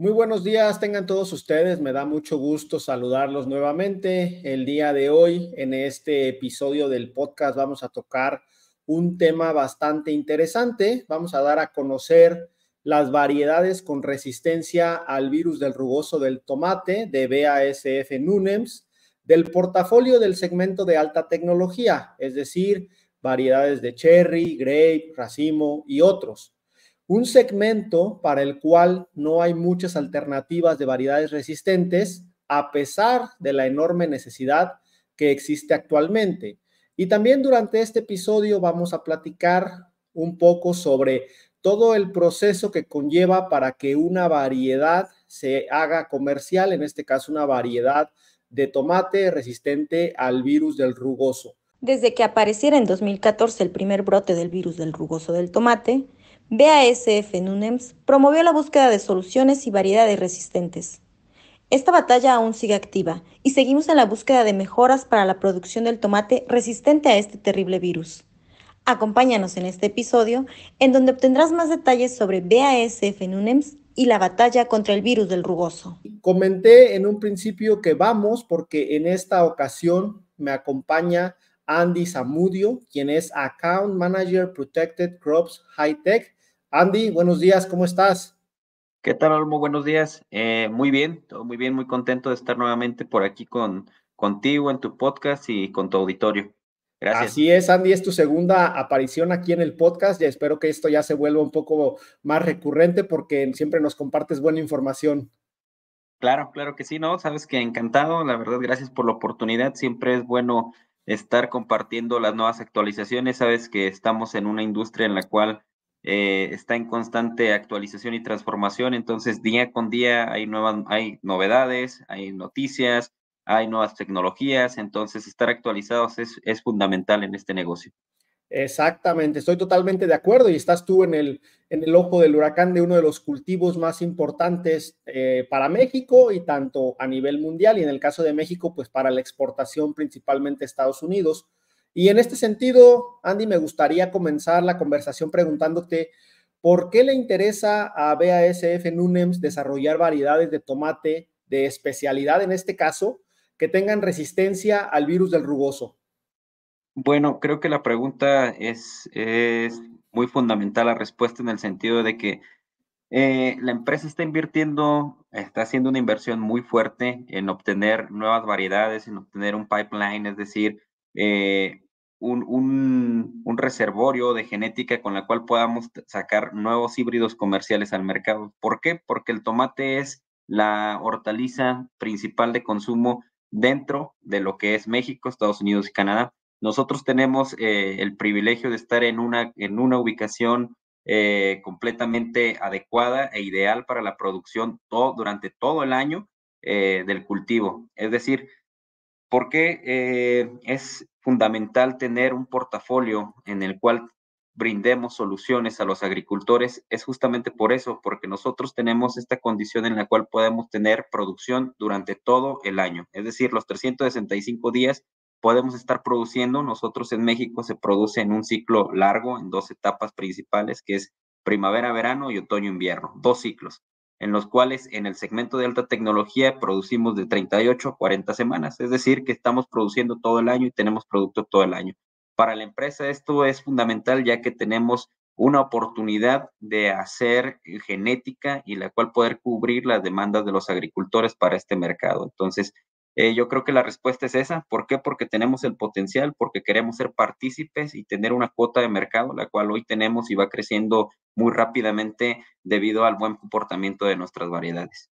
Muy buenos días, tengan todos ustedes. Me da mucho gusto saludarlos nuevamente. El día de hoy, en este episodio del podcast, vamos a tocar un tema bastante interesante. Vamos a dar a conocer las variedades con resistencia al virus del rugoso del tomate de BASF Nunems del portafolio del segmento de alta tecnología, es decir, variedades de cherry, grape, racimo y otros un segmento para el cual no hay muchas alternativas de variedades resistentes, a pesar de la enorme necesidad que existe actualmente. Y también durante este episodio vamos a platicar un poco sobre todo el proceso que conlleva para que una variedad se haga comercial, en este caso una variedad de tomate resistente al virus del rugoso. Desde que apareciera en 2014 el primer brote del virus del rugoso del tomate, BASF NUNEMS promovió la búsqueda de soluciones y variedades resistentes. Esta batalla aún sigue activa y seguimos en la búsqueda de mejoras para la producción del tomate resistente a este terrible virus. Acompáñanos en este episodio en donde obtendrás más detalles sobre BASF NUNEMS y la batalla contra el virus del rugoso. Comenté en un principio que vamos porque en esta ocasión me acompaña Andy Zamudio, quien es Account Manager Protected Crops High Tech Andy, buenos días, ¿cómo estás? ¿Qué tal, Olmo? Buenos días. Eh, muy bien, todo muy bien, muy contento de estar nuevamente por aquí con, contigo en tu podcast y con tu auditorio. Gracias. Así es, Andy, es tu segunda aparición aquí en el podcast y espero que esto ya se vuelva un poco más recurrente porque siempre nos compartes buena información. Claro, claro que sí, ¿no? Sabes que encantado, la verdad, gracias por la oportunidad. Siempre es bueno estar compartiendo las nuevas actualizaciones. Sabes que estamos en una industria en la cual eh, está en constante actualización y transformación, entonces día con día hay, nuevas, hay novedades, hay noticias, hay nuevas tecnologías, entonces estar actualizados es, fundamental en este negocio. Exactamente, estoy totalmente de acuerdo y estás tú en el, en el ojo del huracán de uno de los cultivos más importantes eh, para México y tanto a nivel mundial y en el caso de México, pues para la exportación principalmente a Estados Unidos, y en este sentido, Andy, me gustaría comenzar la conversación preguntándote por qué le interesa a BASF Nunems desarrollar variedades de tomate de especialidad, en este caso, que tengan resistencia al virus del rugoso. Bueno, creo que la pregunta es, muy fundamental la respuesta en el sentido de que eh, la empresa está invirtiendo, está haciendo una inversión muy fuerte en obtener nuevas variedades, en obtener un pipeline, es decir, eh, un, reservorio de genética con la cual podamos sacar nuevos híbridos comerciales al mercado. ¿Por qué? Porque el tomate es la hortaliza principal de consumo dentro de lo que es México, Estados Unidos y Canadá. Nosotros tenemos eh, el privilegio de estar en una, en una ubicación eh, completamente adecuada e ideal para la producción durante todo el año del cultivo. Es decir, porque qué eh, es fundamental tener un portafolio en el cual brindemos soluciones a los agricultores es justamente por eso, porque nosotros tenemos esta condición en la cual podemos tener producción durante todo el año. Es decir, los 365 días podemos estar produciendo. Nosotros en México se produce en un ciclo largo, en dos etapas principales, que es primavera-verano y otoño-invierno, dos ciclos en los cuales en el segmento de alta tecnología producimos de 38 a 40 semanas, es decir, que estamos produciendo todo el año y tenemos producto todo el año. Para la empresa esto es fundamental ya que tenemos una oportunidad de hacer genética y la cual poder cubrir las demandas de los agricultores para este mercado. Entonces, eh, yo creo que la respuesta es esa. ¿Por qué? Porque tenemos el potencial, porque queremos ser partícipes y tener una cuota de mercado, la cual hoy tenemos y va creciendo muy rápidamente debido al buen comportamiento de nuestras variedades.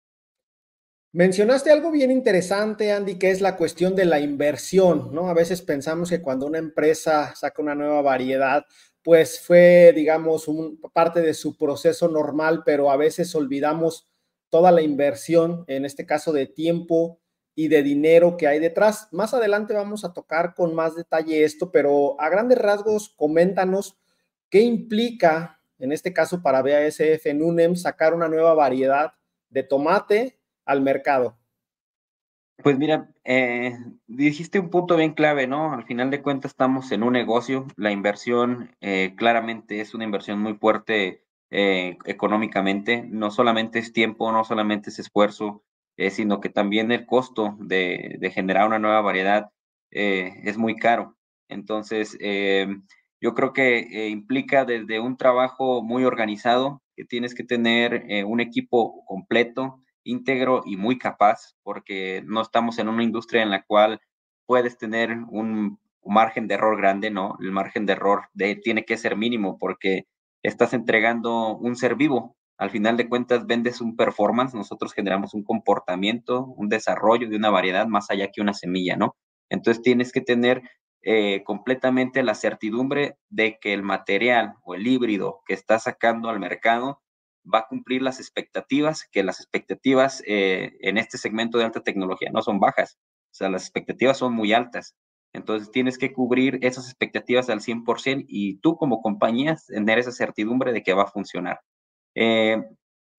Mencionaste algo bien interesante, Andy, que es la cuestión de la inversión, ¿no? A veces pensamos que cuando una empresa saca una nueva variedad, pues fue, digamos, parte de su proceso normal, pero a veces olvidamos toda la inversión, en este caso de tiempo, y de dinero que hay detrás. Más adelante vamos a tocar con más detalle esto, pero a grandes rasgos, coméntanos qué implica, en este caso para BASF UNEM, sacar una nueva variedad de tomate al mercado. Pues mira, eh, dijiste un punto bien clave, ¿no? Al final de cuentas estamos en un negocio, la inversión eh, claramente es una inversión muy fuerte eh, económicamente, no solamente es tiempo, no solamente es esfuerzo, eh, sino que también el costo de, generar una nueva variedad eh, es muy caro. Entonces, eh, yo creo que implica desde un trabajo muy organizado, que tienes que tener un equipo completo, íntegro y muy capaz, porque no estamos en una industria en la cual puedes tener un margen de error grande, ¿no? El margen de error tiene que ser mínimo porque estás entregando un ser vivo al final de cuentas, vendes un performance, nosotros generamos un comportamiento, un desarrollo de una variedad más allá que una semilla, ¿no? Entonces tienes que tener eh, completamente la certidumbre de que el material o el híbrido que estás sacando al mercado va a cumplir las expectativas, que las expectativas eh, en este segmento de alta tecnología no son bajas, o sea, las expectativas son muy altas. Entonces tienes que cubrir esas expectativas al 100% y tú como compañía tener esa certidumbre de que va a funcionar. Eh,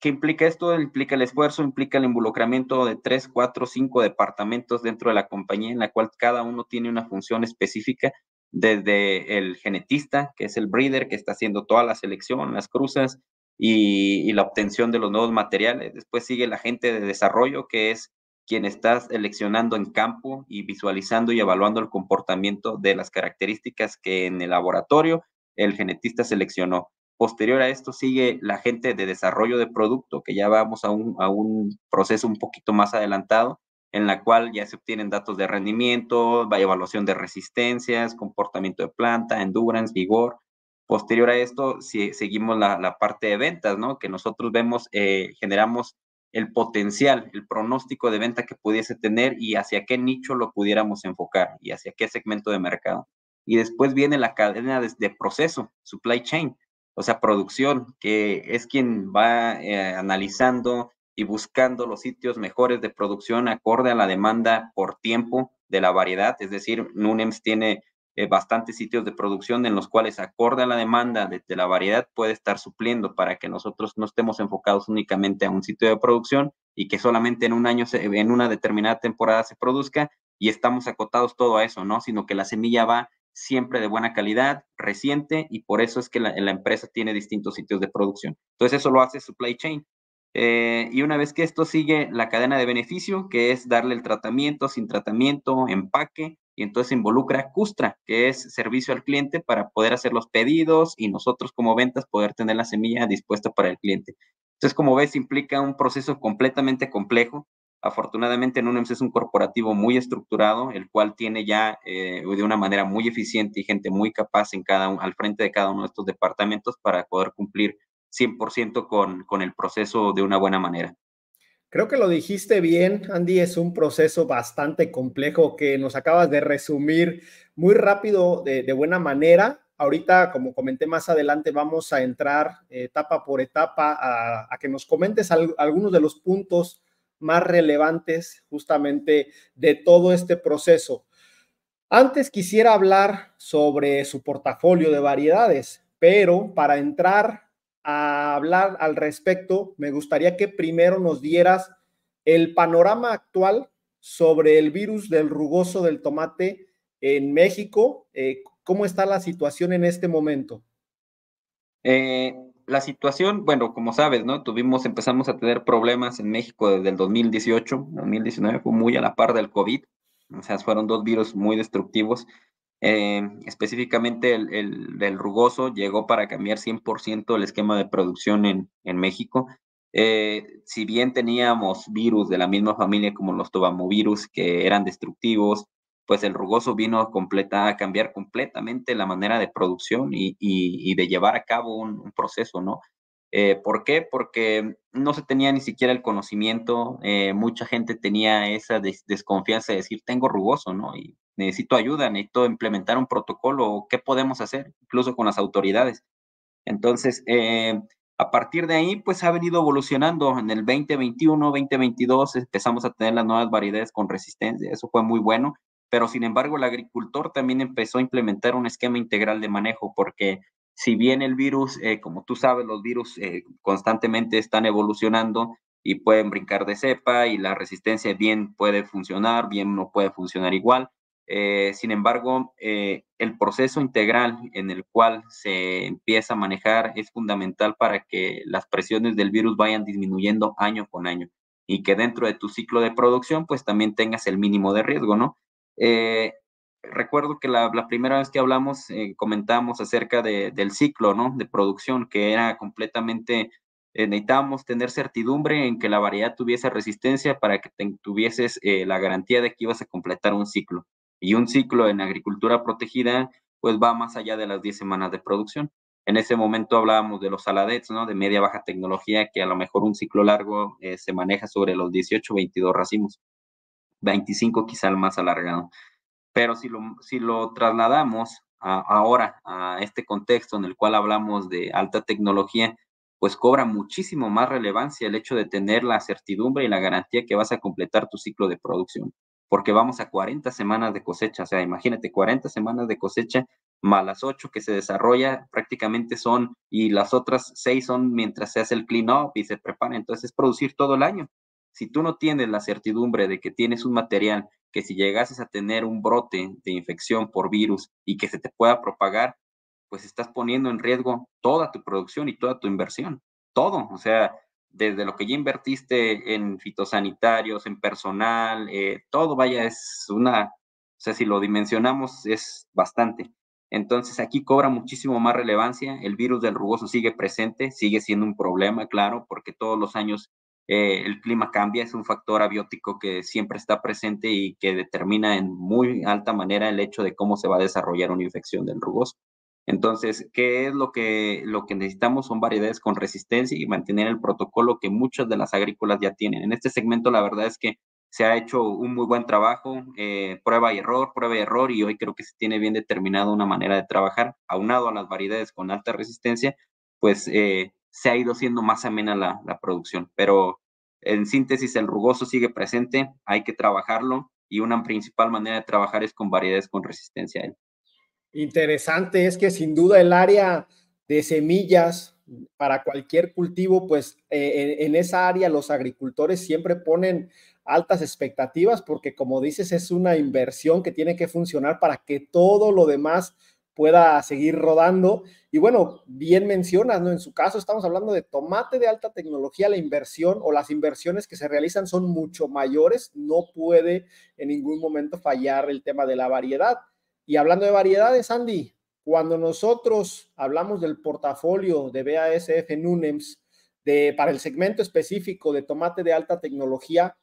¿Qué implica esto? Implica el esfuerzo, implica el involucramiento de tres, cuatro, cinco departamentos dentro de la compañía, en la cual cada uno tiene una función específica, desde el genetista, que es el breeder, que está haciendo toda la selección, las cruzas y, y la obtención de los nuevos materiales. Después sigue la gente de desarrollo, que es quien está seleccionando en campo y visualizando y evaluando el comportamiento de las características que en el laboratorio el genetista seleccionó. Posterior a esto sigue la gente de desarrollo de producto, que ya vamos a un, proceso un poquito más adelantado, en la cual ya se obtienen datos de rendimiento, evaluación de resistencias, comportamiento de planta, endurance, vigor. Posterior a esto, si seguimos la, parte de ventas, ¿no? Que nosotros vemos, eh, generamos el potencial, el pronóstico de venta que pudiese tener y hacia qué nicho lo pudiéramos enfocar y hacia qué segmento de mercado. Y después viene la cadena de proceso, supply chain, o sea, producción, que es quien va eh, analizando y buscando los sitios mejores de producción acorde a la demanda por tiempo de la variedad. Es decir, NUNEMS tiene eh, bastantes sitios de producción en los cuales acorde a la demanda de, la variedad puede estar supliendo para que nosotros no estemos enfocados únicamente a un sitio de producción y que solamente en un año, en una determinada temporada se produzca y estamos acotados todo a eso, ¿no? Sino que la semilla va siempre de buena calidad, reciente, y por eso es que la, empresa tiene distintos sitios de producción. Entonces eso lo hace supply chain. Eh, y una vez que esto sigue la cadena de beneficio, que es darle el tratamiento, sin tratamiento, empaque, y entonces involucra Custra, que es servicio al cliente para poder hacer los pedidos y nosotros como ventas poder tener la semilla dispuesta para el cliente. Entonces, como ves, implica un proceso completamente complejo Afortunadamente, en es un corporativo muy estructurado, el cual tiene ya eh, de una manera muy eficiente y gente muy capaz en cada al frente de cada uno de estos departamentos para poder cumplir 100% con, con el proceso de una buena manera. Creo que lo dijiste bien, Andy, es un proceso bastante complejo que nos acabas de resumir muy rápido, de, de buena manera. Ahorita, como comenté más adelante, vamos a entrar eh, etapa por etapa a, a que nos comentes algunos de los puntos más relevantes justamente de todo este proceso. Antes quisiera hablar sobre su portafolio de variedades, pero para entrar a hablar al respecto, me gustaría que primero nos dieras el panorama actual sobre el virus del rugoso del tomate en México. Eh, ¿Cómo está la situación en este momento? Eh, la situación, bueno, como sabes, ¿no? Tuvimos, empezamos a tener problemas en México desde el 2018, 2019 fue muy a la par del COVID, o sea, fueron dos virus muy destructivos. Eh, específicamente el, el, rugoso llegó para cambiar 100% el esquema de producción en, México. Eh, si bien teníamos virus de la misma familia como los tobamovirus que eran destructivos, pues el rugoso vino a, completa, a cambiar completamente la manera de producción y, de llevar a cabo un, proceso, ¿no? Eh, ¿Por qué? Porque no se tenía ni siquiera el conocimiento, eh, mucha gente tenía esa desconfianza de decir, tengo rugoso, ¿no? Y necesito ayuda, necesito implementar un protocolo, ¿qué podemos hacer? Incluso con las autoridades. Entonces, eh, a partir de ahí, pues ha venido evolucionando. En el 2021, 2022 empezamos a tener las nuevas variedades con resistencia. Eso fue muy bueno. Pero sin embargo, el agricultor también empezó a implementar un esquema integral de manejo porque si bien el virus, eh, como tú sabes, los virus eh, constantemente están evolucionando y pueden brincar de cepa y la resistencia bien puede funcionar, bien no puede funcionar igual. Eh, sin embargo, el proceso integral en el cual se empieza a manejar es fundamental para que las presiones del virus vayan disminuyendo año con año y que dentro de tu ciclo de producción pues también tengas el mínimo de riesgo, ¿no? Eh, recuerdo que la, primera vez que hablamos comentábamos eh, comentamos acerca del ciclo ¿no? de producción, que era completamente, eh, necesitábamos tener certidumbre en que la variedad tuviese resistencia para que tuvieses eh, la garantía de que ibas a completar un ciclo. Y un ciclo en agricultura protegida, pues va más allá de las 10 semanas de producción. En ese momento hablábamos de los saladets, ¿no? De media baja tecnología, que a lo mejor un ciclo largo se maneja sobre los 18, 22 racimos. 25 quizá el más alargado. Pero si lo, si lo trasladamos ahora a este contexto en el cual hablamos de alta tecnología, pues cobra muchísimo más relevancia el hecho de tener la certidumbre y la garantía que vas a completar tu ciclo de producción, porque vamos a 40 semanas de cosecha, o sea, imagínate 40 semanas de cosecha más las 8 que se desarrolla prácticamente son, y las otras 6 son mientras se hace el clean up y se prepara, entonces es producir todo el año si tú no tienes la certidumbre de que tienes un material que si llegases a tener un brote de infección por virus y que se te pueda propagar, pues estás poniendo en riesgo toda tu producción y toda tu inversión. Todo, o sea, desde lo que ya invertiste en fitosanitarios, en personal, eh, todo, vaya, es una, o sea, si lo dimensionamos es bastante. Entonces aquí cobra muchísimo más relevancia, el virus del rugoso sigue presente, sigue siendo un problema, claro, porque todos los años eh, el clima cambia, es un factor abiótico que siempre está presente y que determina en muy alta manera el hecho de cómo se va a desarrollar una infección del rugoso. Entonces, ¿qué es lo que, lo que necesitamos? Son variedades con resistencia y mantener el protocolo que muchas de las agrícolas ya tienen. En este segmento, la verdad es que se ha hecho un muy buen trabajo, eh, prueba y error, prueba y error, y hoy creo que se tiene bien determinada una manera de trabajar, aunado a las variedades con alta resistencia, pues eh, se ha ido siendo más amena la, producción. Pero en síntesis, el rugoso sigue presente, hay que trabajarlo y una principal manera de trabajar es con variedades con resistencia ¿eh? Interesante, es que sin duda el área de semillas para cualquier cultivo, pues eh, en, esa área los agricultores siempre ponen altas expectativas porque como dices es una inversión que tiene que funcionar para que todo lo demás pueda seguir rodando. Y bueno, bien mencionas, ¿no? En su caso estamos hablando de tomate de alta tecnología, la inversión o las inversiones que se realizan son mucho mayores, no puede en ningún momento fallar el tema de la variedad. Y hablando de variedades, Andy, cuando nosotros hablamos del portafolio de BASF Nunems de, para el segmento específico de tomate de alta tecnología,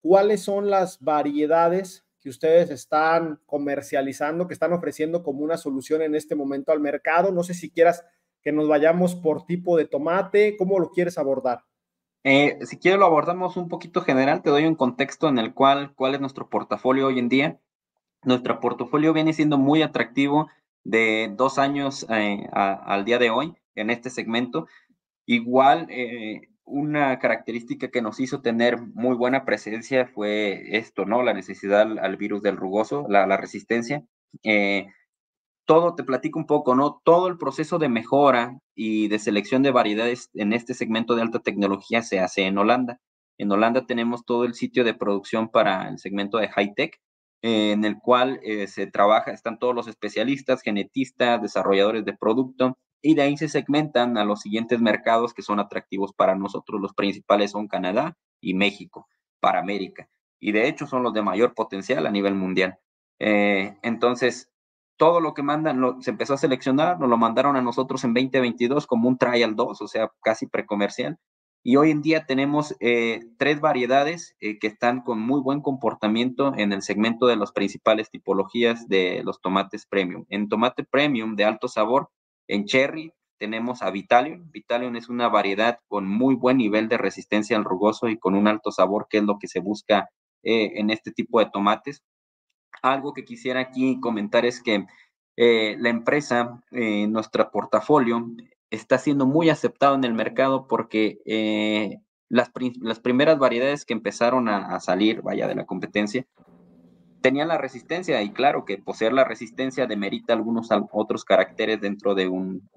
¿cuáles son las variedades que ustedes están comercializando, que están ofreciendo como una solución en este momento al mercado. No sé si quieras que nos vayamos por tipo de tomate, ¿cómo lo quieres abordar? Eh, si quieres lo abordamos un poquito general, te doy un contexto en el cual cuál es nuestro portafolio hoy en día. Nuestro portafolio viene siendo muy atractivo de dos años eh, al día de hoy en este segmento. Igual eh, una característica que nos hizo tener muy buena presencia fue esto, ¿no? La necesidad al, virus del rugoso, la, resistencia. Eh, todo, te platico un poco, ¿no? Todo el proceso de mejora y de selección de variedades en este segmento de alta tecnología se hace en Holanda. En Holanda tenemos todo el sitio de producción para el segmento de high-tech, en el cual eh, se trabaja, están todos los especialistas, genetistas, desarrolladores de producto, y de ahí se segmentan a los siguientes mercados que son atractivos para nosotros. Los principales son Canadá y México, para América. Y de hecho son los de mayor potencial a nivel mundial. Eh, entonces, todo lo que mandan se empezó a seleccionar, nos lo mandaron a nosotros en 2022 como un trial 2, o sea, casi precomercial. Y hoy en día tenemos eh, tres variedades eh, que están con muy buen comportamiento en el segmento de las principales tipologías de los tomates premium. En tomate premium de alto sabor en cherry tenemos a Vitalion. Vitalion es una variedad con muy buen nivel de resistencia al rugoso y con un alto sabor, que es lo que se busca eh, en este tipo de tomates. Algo que quisiera aquí comentar es que eh, la empresa, eh, nuestro portafolio, está siendo muy aceptado en el mercado porque las, primeras variedades que empezaron a, a salir, vaya, de la competencia, tenían la resistencia y claro que poseer la resistencia demerita algunos otros caracteres dentro de un,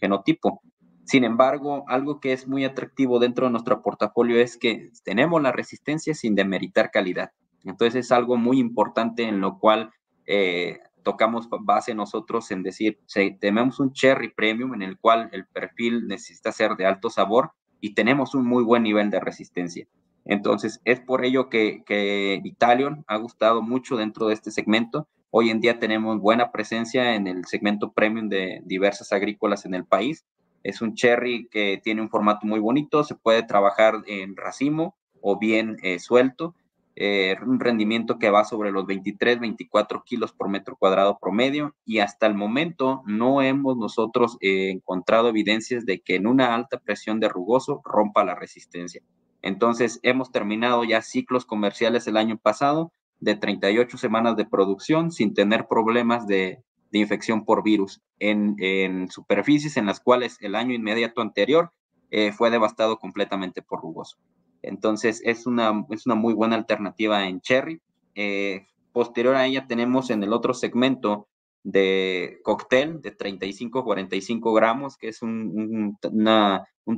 genotipo. Sin embargo, algo que es muy atractivo dentro de nuestro portafolio es que tenemos la resistencia sin demeritar calidad. Entonces es algo muy importante en lo cual eh, tocamos base nosotros en decir, si tenemos un cherry premium en el cual el perfil necesita ser de alto sabor y tenemos un muy buen nivel de resistencia. Entonces, es por ello que, que Vitalion ha gustado mucho dentro de este segmento. Hoy en día tenemos buena presencia en el segmento premium de diversas agrícolas en el país. Es un cherry que tiene un formato muy bonito, se puede trabajar en racimo o bien eh, suelto. Eh, un rendimiento que va sobre los 23, 24 kilos por metro cuadrado promedio y hasta el momento no hemos nosotros eh, encontrado evidencias de que en una alta presión de rugoso rompa la resistencia. Entonces, hemos terminado ya ciclos comerciales el año pasado de 38 semanas de producción sin tener problemas de, infección por virus en, superficies en las cuales el año inmediato anterior eh, fue devastado completamente por rugoso. Entonces, es una, es una muy buena alternativa en Cherry. Eh, posterior a ella tenemos en el otro segmento de cóctel de 35-45 gramos, que es un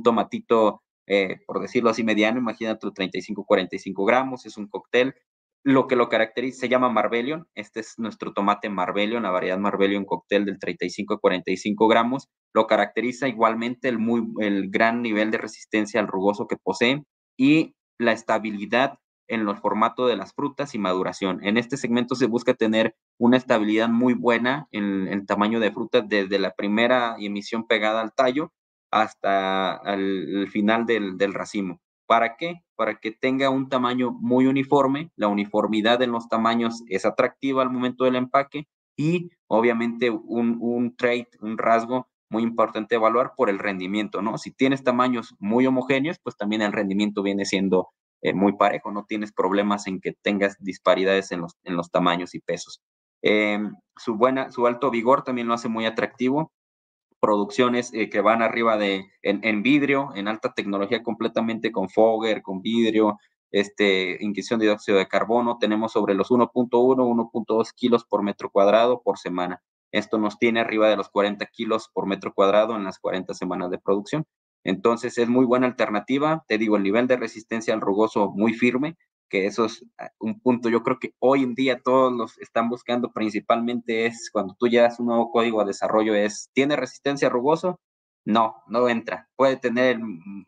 tomatito eh, por decirlo así, mediano, imagínate 35, 45 gramos, es un cóctel. Lo que lo caracteriza se llama Marbellion. Este es nuestro tomate Marbellion, la variedad Marbellion cóctel del 35 45 gramos. Lo caracteriza igualmente el, muy, el gran nivel de resistencia al rugoso que posee y la estabilidad en los formatos de las frutas y maduración. En este segmento se busca tener una estabilidad muy buena en el tamaño de fruta desde la primera emisión pegada al tallo hasta el, final del, racimo. ¿Para qué? Para que tenga un tamaño muy uniforme, la uniformidad en los tamaños es atractiva al momento del empaque y obviamente un, un trait, un rasgo muy importante evaluar por el rendimiento, ¿no? Si tienes tamaños muy homogéneos, pues también el rendimiento viene siendo eh, muy parejo, no tienes problemas en que tengas disparidades en los, en los tamaños y pesos. Em, su, buena, su alto vigor también lo hace muy atractivo producciones eh, que van arriba de, en, en, vidrio, en alta tecnología completamente con Fogger, con vidrio, este, inquisición de dióxido de carbono, tenemos sobre los 1.1, 1.2 kilos por metro cuadrado por semana. Esto nos tiene arriba de los 40 kilos por metro cuadrado en las 40 semanas de producción. Entonces es muy buena alternativa, te digo, el nivel de resistencia al rugoso muy firme, que eso es ah, un punto, yo creo que hoy en día todos los están buscando principalmente es cuando tú llevas un nuevo código de desarrollo, es, ¿tiene resistencia rugoso? No, no entra. Puede tener el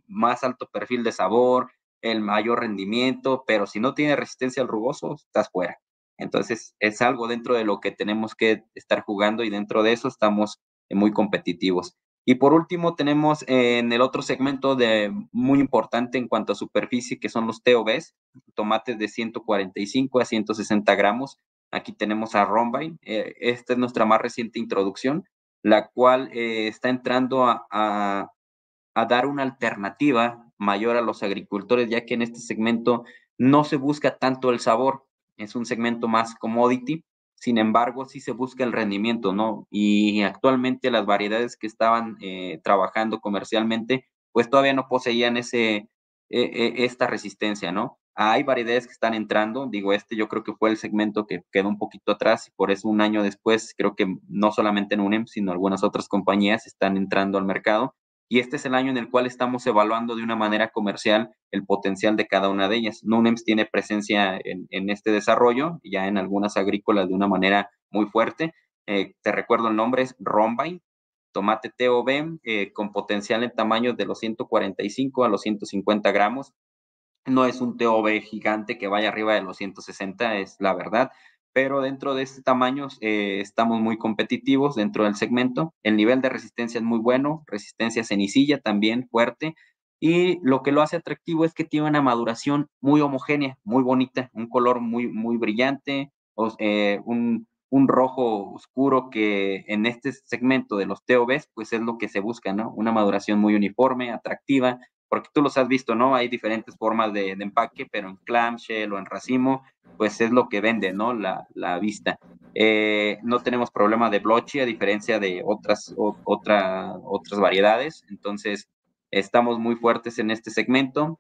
más alto perfil de sabor, el mayor rendimiento, pero si no tiene resistencia al rugoso, estás fuera. Entonces, es algo dentro de lo que tenemos que estar jugando y dentro de eso estamos muy competitivos. Y por último, tenemos eh, en el otro segmento de muy importante en cuanto a superficie, que son los TOBs, tomates de 145 a 160 gramos. Aquí tenemos a Rombain, eh, esta es nuestra más reciente introducción, la cual eh, está entrando a dar una alternativa mayor a los agricultores, ya que en este segmento no se busca tanto el sabor, es un segmento más commodity sin embargo, si se busca el rendimiento, ¿no? Y actualmente las variedades que estaban eh, trabajando comercialmente, pues todavía no poseían ese, e, e, esta resistencia, ¿no? Hay variedades que están entrando, digo, este yo creo que fue el segmento que quedó un poquito atrás y por eso un año después creo que no solamente en UNEM, sino algunas otras compañías están entrando al mercado y este es el año en el cual estamos evaluando de una manera comercial el potencial de cada una de ellas. NUNEMS tiene presencia en, este desarrollo, ya en algunas agrícolas de una manera muy fuerte. Eh, te recuerdo el nombre, es Rombine, tomate TOB eh, con potencial en tamaño de los 145 a los 150 gramos. No es un TOB gigante que vaya arriba de los 160, es la verdad, pero dentro de este tamaño eh, estamos muy competitivos dentro del segmento. El nivel de resistencia es muy bueno, resistencia cenicilla también fuerte, y lo que lo hace atractivo es que tiene una maduración muy homogénea, muy bonita, un color muy, muy brillante, eh, un, rojo oscuro que en este segmento de los TOBs, pues es lo que se busca, Una maduración muy uniforme, atractiva, porque tú los has visto, ¿no? Hay diferentes formas de, empaque, pero en clamshell o en racimo, pues es lo que vende, ¿no? La, vista. Eh, no tenemos problema de bloche a diferencia de otras, otras variedades, entonces estamos muy fuertes en este segmento.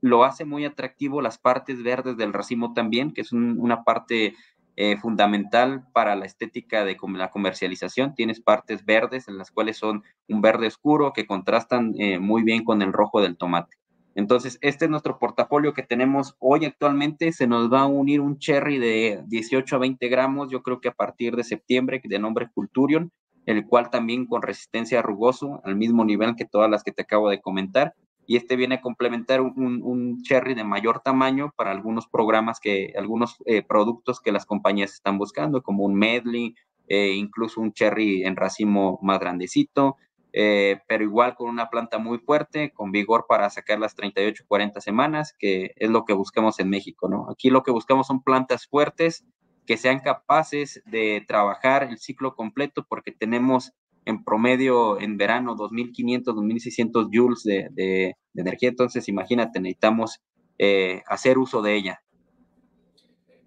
Lo hace muy atractivo las partes verdes del racimo también, que es una parte eh, fundamental para la estética de la comercialización. Tienes partes verdes en las cuales son un verde oscuro que contrastan eh, muy bien con el rojo del tomate. Entonces, este es nuestro portafolio que tenemos hoy actualmente. Se nos va a unir un cherry de 18 a 20 gramos, yo creo que a partir de septiembre, de nombre Culturion, el cual también con resistencia rugoso, al mismo nivel que todas las que te acabo de comentar y este viene a complementar un, cherry de mayor tamaño para algunos programas que, algunos eh, productos que las compañías están buscando, como un medley, eh, incluso un cherry en racimo más grandecito, eh, pero igual con una planta muy fuerte, con vigor para sacar las 38, 40 semanas, que es lo que buscamos en México, ¿no? Aquí lo que buscamos son plantas fuertes que sean capaces de trabajar el ciclo completo porque tenemos en promedio en verano 2.500, 2.600 joules de, de, energía. Entonces, imagínate, necesitamos eh, hacer uso de ella.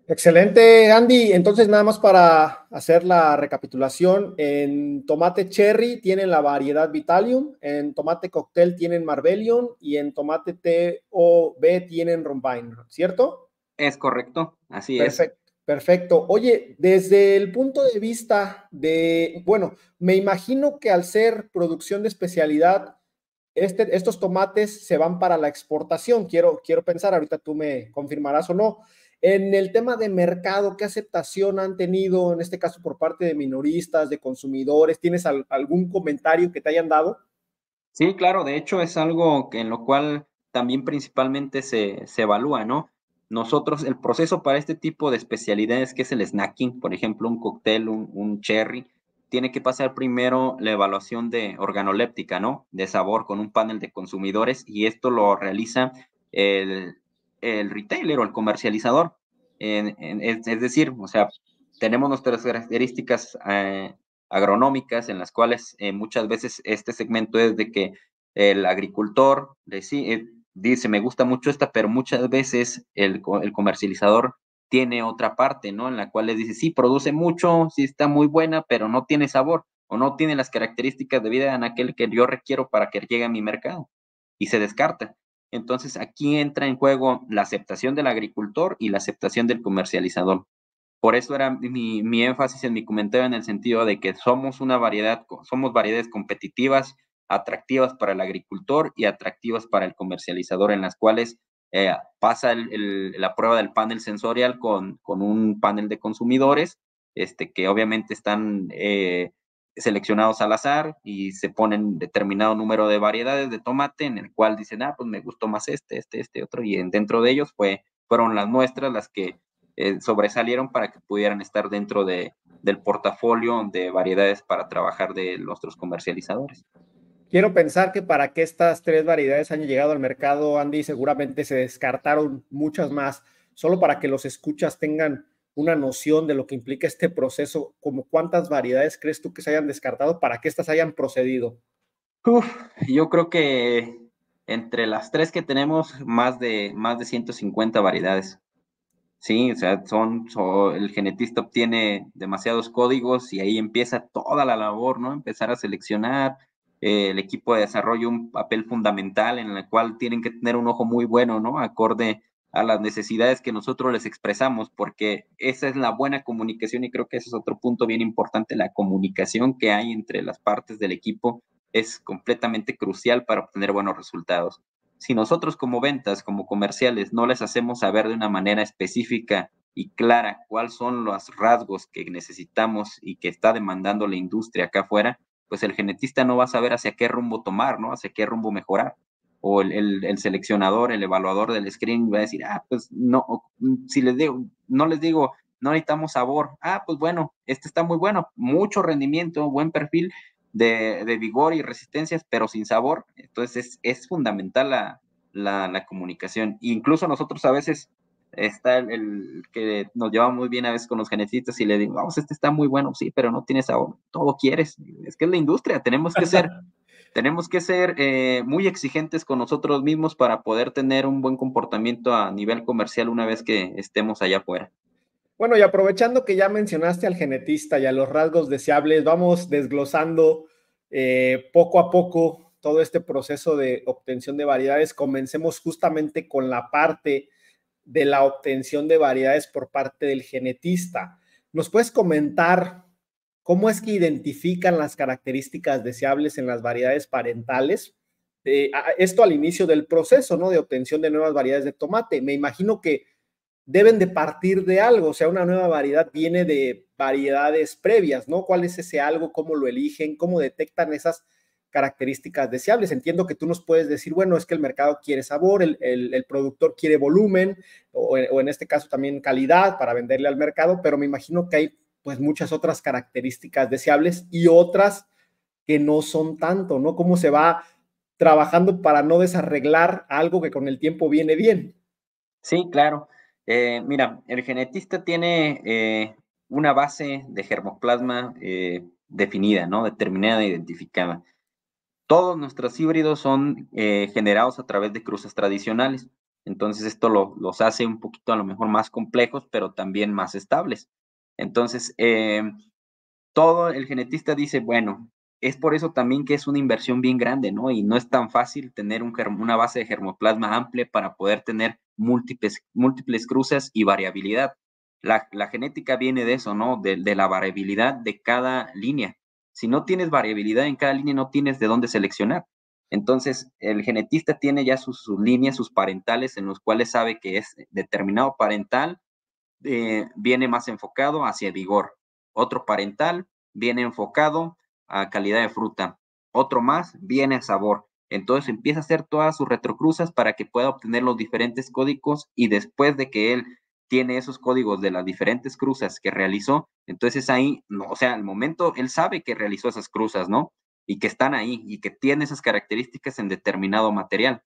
Excelente, Andy. Entonces, nada más para hacer la recapitulación, en tomate cherry tienen la variedad Vitalium, en tomate cóctel tienen Marbellion y en tomate TOB tienen Rombine, ¿cierto? Es correcto, así Perfecto. es. Perfecto. Oye, desde el punto de vista de, bueno, me imagino que al ser producción de especialidad, este, estos tomates se van para la exportación. Quiero, quiero pensar, ahorita tú me confirmarás o no. En el tema de mercado, ¿qué aceptación han tenido en este caso por parte de minoristas, de consumidores? ¿Tienes algún comentario que te hayan dado? Sí, claro, de hecho es algo en lo cual también principalmente se evalúa, ¿no? Nosotros, el proceso para este tipo de especialidades, que es el snacking, por ejemplo, un cóctel, un, cherry, tiene que pasar primero la evaluación de organoléptica, ¿no? De sabor con un panel de consumidores y esto lo realiza el, retailer o el comercializador. es, decir, o sea, tenemos nuestras características eh, agronómicas en las cuales eh, muchas veces este segmento es de que el agricultor, de, sí, dice, me gusta mucho esta, pero muchas veces el, comercializador tiene otra parte, ¿no? En la cual les dice, sí, produce mucho, sí está muy buena, pero no tiene sabor o no tiene las características de vida en aquel que yo requiero para que llegue a mi mercado y se descarta. Entonces aquí entra en juego la aceptación del agricultor y la aceptación del comercializador. Por eso era mi, mi énfasis en mi comentario en el sentido de que somos una variedad, somos variedades competitivas, atractivas para el agricultor y atractivas para el comercializador, en las cuales eh, pasa la prueba del panel sensorial con, un panel de consumidores, este, que obviamente están eh, seleccionados al azar y se ponen determinado número de variedades de tomate, en el cual dicen, ah, pues me gustó más este, este, este, otro, y dentro de ellos fue, fueron las nuestras las que eh, sobresalieron para que pudieran estar dentro del portafolio de variedades para trabajar de nuestros comercializadores. Quiero pensar que para que estas tres variedades hayan llegado al mercado, Andy, seguramente se descartaron muchas más, solo para que los escuchas tengan una noción de lo que implica este proceso, como cuántas variedades crees tú que se hayan descartado para que estas hayan procedido. yo creo que entre las tres que tenemos, más de, más de 150 variedades. Sí, o sea, el genetista obtiene demasiados códigos y ahí empieza toda la labor, ¿no? Empezar a seleccionar, eh, el equipo de desarrollo un papel fundamental en el cual tienen que tener un ojo muy bueno, ¿no? Acorde a las necesidades que nosotros les expresamos, porque esa es la buena comunicación y creo que ese es otro punto bien importante, la comunicación que hay entre las partes del equipo es completamente crucial para obtener buenos resultados. Si nosotros como ventas, como comerciales, no les hacemos saber de una manera específica y clara cuáles son los rasgos que necesitamos y que está demandando la industria acá afuera, pues el genetista no va a saber hacia qué rumbo tomar, ¿no? Hacia qué rumbo mejorar. O el, seleccionador, el evaluador del screen va a decir, ah, pues no, mm, si les digo, no les digo, no necesitamos sabor. Ah, pues bueno, este está muy bueno, mucho rendimiento, buen perfil de, vigor y resistencias, pero sin sabor. Entonces es, fundamental la, comunicación. incluso nosotros a veces está el, que nos lleva muy bien a veces con los genetistas y le digo, vamos, este está muy bueno, sí, pero no tienes sabor, todo quieres. Es que es la industria, tenemos que ser, tenemos que ser eh, muy exigentes con nosotros mismos para poder tener un buen comportamiento a nivel comercial una vez que estemos allá afuera. Bueno, y aprovechando que ya mencionaste al genetista y a los rasgos deseables, vamos desglosando eh, poco a poco todo este proceso de obtención de variedades. Comencemos justamente con la parte de la obtención de variedades por parte del genetista. ¿Nos puedes comentar cómo es que identifican las características deseables en las variedades parentales? Eh, esto al inicio del proceso, ¿no? De obtención de nuevas variedades de tomate. Me imagino que deben de partir de algo, o sea, una nueva variedad viene de variedades previas, ¿no? ¿Cuál es ese algo? ¿Cómo lo eligen? ¿Cómo detectan esas características deseables. Entiendo que tú nos puedes decir, bueno, es que el mercado quiere sabor, el, productor quiere volumen o, en este caso también calidad para venderle al mercado, pero me imagino que hay pues muchas otras características deseables y otras que no son tanto, ¿no? ¿Cómo se va trabajando para no desarreglar algo que con el tiempo viene bien? Sí, claro. Eh, mira, el genetista tiene eh, una base de germoplasma eh, definida, ¿no? Determinada, identificada. Todos nuestros híbridos son eh, generados a través de cruces tradicionales. Entonces esto los hace un poquito a lo mejor más complejos, pero también más estables. Entonces, em, todo el genetista dice, bueno, es por eso también que es una inversión bien grande, ¿no? Y no es tan fácil tener una base de germoplasma amplia para poder tener múltiples, múltiples cruzas y variabilidad. La, genética viene de eso, ¿no? de la variabilidad de cada línea. Si no tienes variabilidad en cada línea, no tienes de dónde seleccionar. Entonces, el genetista tiene ya sus, líneas, sus parentales, en los cuales sabe que es determinado parental, eh, viene más enfocado hacia vigor. Otro parental viene enfocado a calidad de fruta. Otro más viene a sabor. Entonces empieza a hacer todas sus retrocruzas para que pueda obtener los diferentes códigos y después de que él tiene esos códigos de las diferentes cruzas que realizó, entonces ahí, no, o sea, al momento él sabe que realizó esas cruzas, ¿no? Y que están ahí y que tiene esas características en determinado material,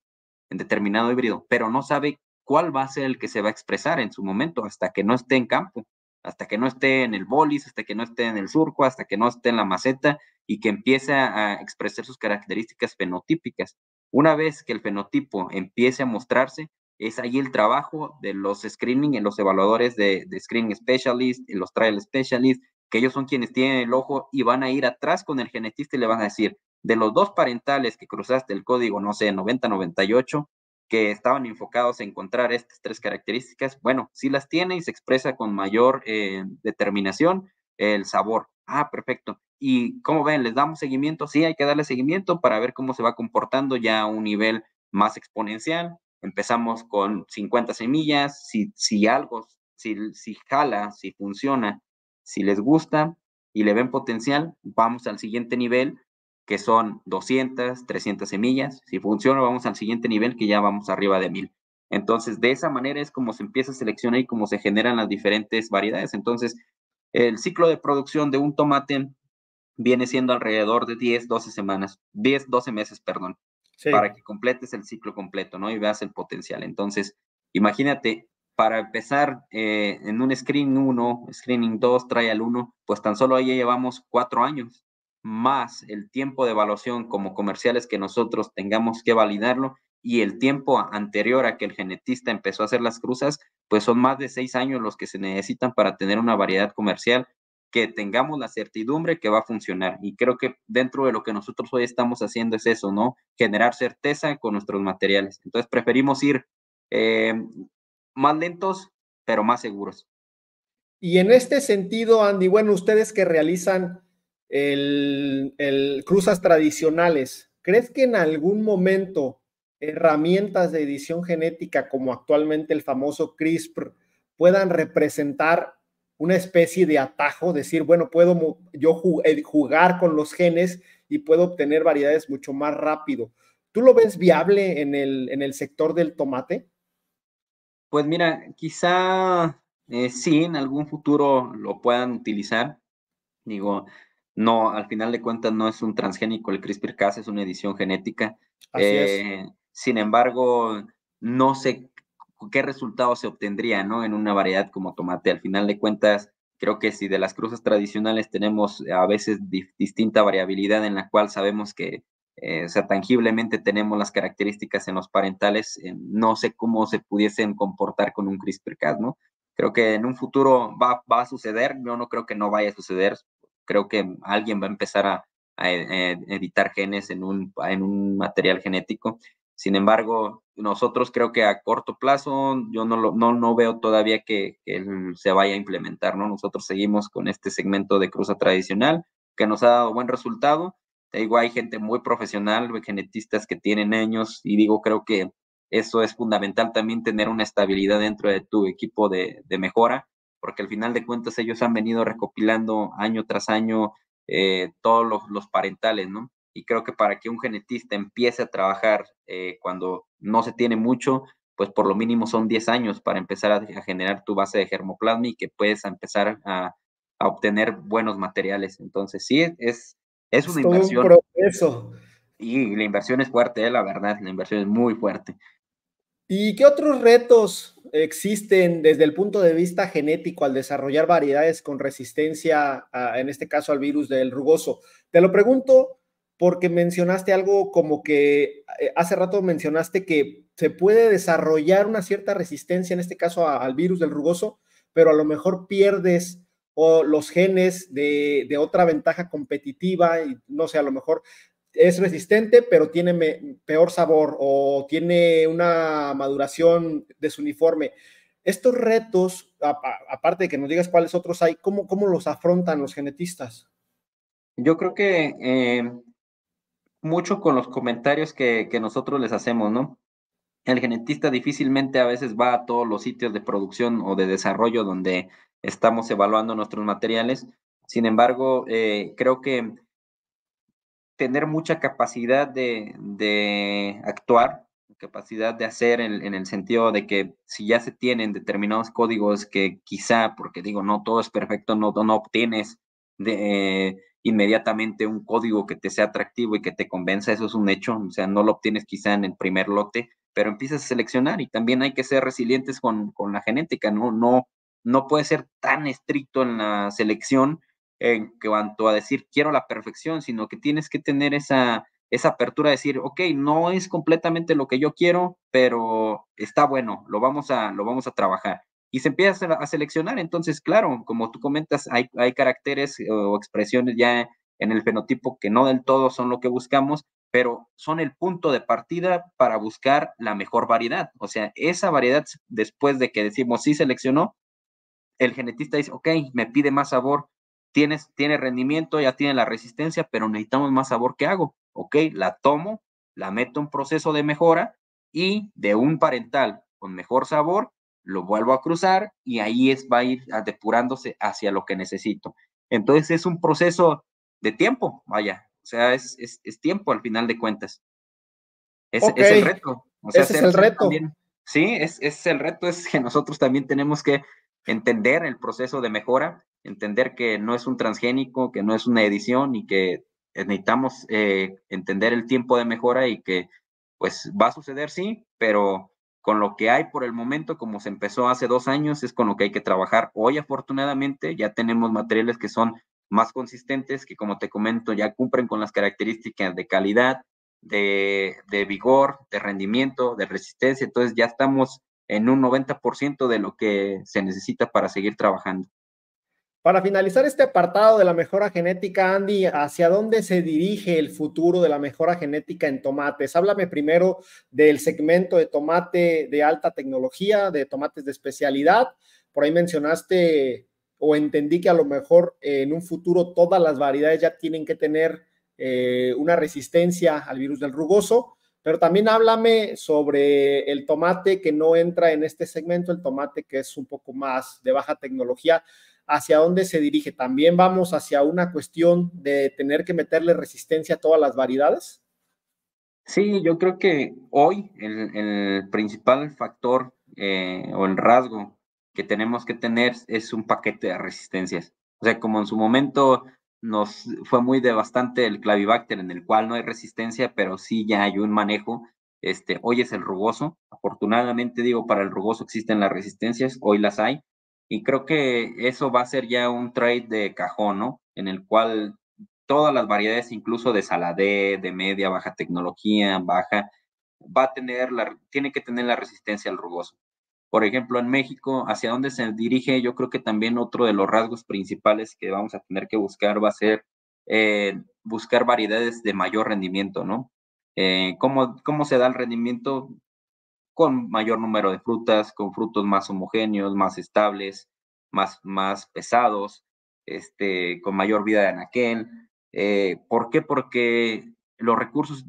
en determinado híbrido, pero no sabe cuál va a ser el que se va a expresar en su momento hasta que no esté en campo, hasta que no esté en el bolis, hasta que no esté en el surco, hasta que no esté en la maceta y que empiece a expresar sus características fenotípicas. Una vez que el fenotipo empiece a mostrarse, es ahí el trabajo de los screening, en los evaluadores de, de screening specialist, en los trial Specialist, que ellos son quienes tienen el ojo y van a ir atrás con el genetista y le van a decir, de los dos parentales que cruzaste el código, no sé, 90-98, que estaban enfocados a encontrar estas tres características, bueno, si las tiene y se expresa con mayor eh, determinación el sabor. Ah, perfecto. ¿Y como ven? ¿Les damos seguimiento? Sí, hay que darle seguimiento para ver cómo se va comportando ya a un nivel más exponencial, Empezamos con 50 semillas, si, algo, si, si jala, si funciona, si les gusta y le ven potencial, vamos al siguiente nivel, que son 200, 300 semillas. Si funciona, vamos al siguiente nivel, que ya vamos arriba de 1000. Entonces, de esa manera es como se empieza a seleccionar y cómo se generan las diferentes variedades. Entonces, el ciclo de producción de un tomate viene siendo alrededor de 10, 12 semanas, 10, 12 meses, perdón para que completes el ciclo completo, ¿no? Y veas el potencial. Entonces, imagínate, para empezar eh, en un screening 1, screening 2, trial 1, pues tan solo ahí llevamos cuatro años, más el tiempo de evaluación como comerciales que nosotros tengamos que validarlo y el tiempo anterior a que el genetista empezó a hacer las cruzas, pues son más de seis años los que se necesitan para tener una variedad comercial que tengamos la certidumbre que va a funcionar. Y creo que dentro de lo que nosotros hoy estamos haciendo es eso, ¿no? Generar certeza con nuestros materiales. Entonces preferimos ir eh, más lentos, pero más seguros. Y en este sentido, Andy, bueno, ustedes que realizan el, el cruzas tradicionales, ¿crees que en algún momento herramientas de edición genética como actualmente el famoso CRISPR puedan representar una especie de atajo, decir, bueno, puedo yo eh, jugar con los genes y puedo obtener variedades mucho más rápido. ¿Tú lo ves viable en el, en el sector del tomate? Pues mira, quizá eh, sí, en algún futuro lo puedan utilizar. Digo, no, al final de cuentas no es un transgénico, el CRISPR-Cas es una edición genética. Eh, sin embargo, no sé qué resultado se obtendría, ¿no? En una variedad como tomate. Al final de cuentas, creo que si de las cruces tradicionales tenemos eh, a veces distinta variabilidad en la cual sabemos que, eh, sea, tangiblemente tenemos las características en los parentales, eh, no sé cómo se pudiesen comportar con un CRISPR-Cas, ¿no? Creo que en un futuro va, a suceder, yo no creo que no vaya a suceder, creo que alguien va a empezar a, editar genes en un, en un material genético sin embargo, nosotros creo que a corto plazo yo no, no, no veo todavía que, se vaya a implementar, ¿no? Nosotros seguimos con este segmento de cruza tradicional que nos ha dado buen resultado. Te digo, hay gente muy profesional, genetistas que tienen años y digo, creo que eso es fundamental también tener una estabilidad dentro de tu equipo de, mejora, porque al final de cuentas ellos han venido recopilando año tras año eh, todos los parentales, ¿no? y creo que para que un genetista empiece a trabajar eh, cuando no se tiene mucho, pues por lo mínimo son 10 años para empezar a, generar tu base de germoplasma y que puedes empezar a, obtener buenos materiales. Entonces, sí, es, es una inversión. Un proceso. Y la inversión es fuerte, eh, la verdad, la inversión es muy fuerte. ¿Y qué otros retos existen desde el punto de vista genético al desarrollar variedades con resistencia, en este caso al virus del rugoso? Te lo pregunto porque mencionaste algo como que eh, hace rato mencionaste que se puede desarrollar una cierta resistencia, en este caso al virus del rugoso, pero a lo mejor pierdes o los genes de, otra ventaja competitiva, y no sé, a lo mejor es resistente, pero tiene peor sabor o tiene una maduración desuniforme. Estos retos, aparte de que nos digas cuáles otros hay, ¿cómo, cómo los afrontan los genetistas? Yo creo que eh, mucho con los comentarios que, nosotros les hacemos, ¿no? El genetista difícilmente a veces va a todos los sitios de producción o de desarrollo donde estamos evaluando nuestros materiales. Sin embargo, eh, creo que tener mucha capacidad de, actuar, capacidad de hacer en, el sentido de que si ya se tienen determinados códigos que quizá, porque digo, no todo es perfecto, no, no obtienes de, eh, inmediatamente un código que te sea atractivo y que te convenza, eso es un hecho, o sea, no lo obtienes quizá en el primer lote, pero empiezas a seleccionar y también hay que ser resilientes con, la genética, ¿no? No, no puede ser tan estricto en la selección en cuanto a decir quiero la perfección, sino que tienes que tener esa, esa apertura de decir, ok, no es completamente lo que yo quiero, pero está bueno, lo vamos a, lo vamos a trabajar y se empieza a seleccionar. Entonces, claro, como tú comentas, hay, caracteres eh, o expresiones ya en el fenotipo que no del todo son lo que buscamos, pero son el punto de partida para buscar la mejor variedad. O sea, esa variedad, después de que decimos sí seleccionó, el genetista dice, ok, me pide más sabor, tienes, tiene rendimiento, ya tiene la resistencia, pero necesitamos más sabor, ¿qué hago? Ok, la tomo, la meto en proceso de mejora y de un parental con mejor sabor lo vuelvo a cruzar y ahí es, va a ir depurándose hacia lo que necesito. Entonces es un proceso de tiempo, vaya, o sea, es, es, es tiempo al final de cuentas. Es, el reto. es el reto. sí, es, es el reto, es que nosotros también tenemos que entender el proceso de mejora, entender que no es un transgénico, que no es una edición y que necesitamos eh, entender el tiempo de mejora y que pues va a suceder, sí, pero con lo que hay por el momento, como se empezó hace dos años, es con lo que hay que trabajar. Hoy, afortunadamente, ya tenemos materiales que son más consistentes, que como te comento, ya cumplen con las características de calidad, de, de vigor, de rendimiento, de resistencia. Entonces ya estamos en un 90% de lo que se necesita para seguir trabajando. Para finalizar este apartado de la mejora genética, Andy, ¿hacia dónde se dirige el futuro de la mejora genética en tomates? Háblame primero del segmento de tomate de alta tecnología, de tomates de especialidad. Por ahí mencionaste o entendí que a lo mejor eh, en un futuro todas las variedades ya tienen que tener eh, una resistencia al virus del rugoso, pero también háblame sobre el tomate que no entra en este segmento, el tomate que es un poco más de baja tecnología hacia dónde se dirige. ¿También vamos hacia una cuestión de tener que meterle resistencia a todas las variedades? Sí, yo creo que hoy el, principal factor eh, o el rasgo que tenemos que tener es un paquete de resistencias. O sea, como en su momento nos fue muy devastante el clavibacter en el cual no hay resistencia, pero sí ya hay un manejo. Este, hoy es el rugoso. Afortunadamente digo, para el rugoso existen las resistencias, hoy las hay. Y creo que eso va a ser ya un trade de cajón, ¿no? En el cual todas las variedades, incluso de saladé, de media, baja tecnología, baja, va a tener la, tiene que tener la resistencia al rugoso. Por ejemplo, en México, hacia dónde se dirige, yo creo que también otro de los rasgos principales que vamos a tener que buscar va a ser eh, buscar variedades de mayor rendimiento, ¿no? Eh, ¿cómo, ¿Cómo se da el rendimiento? con mayor número de frutas, con frutos más homogéneos, más estables, más, más pesados, este, con mayor vida de anaquel. Eh, ¿Por qué? Porque los recursos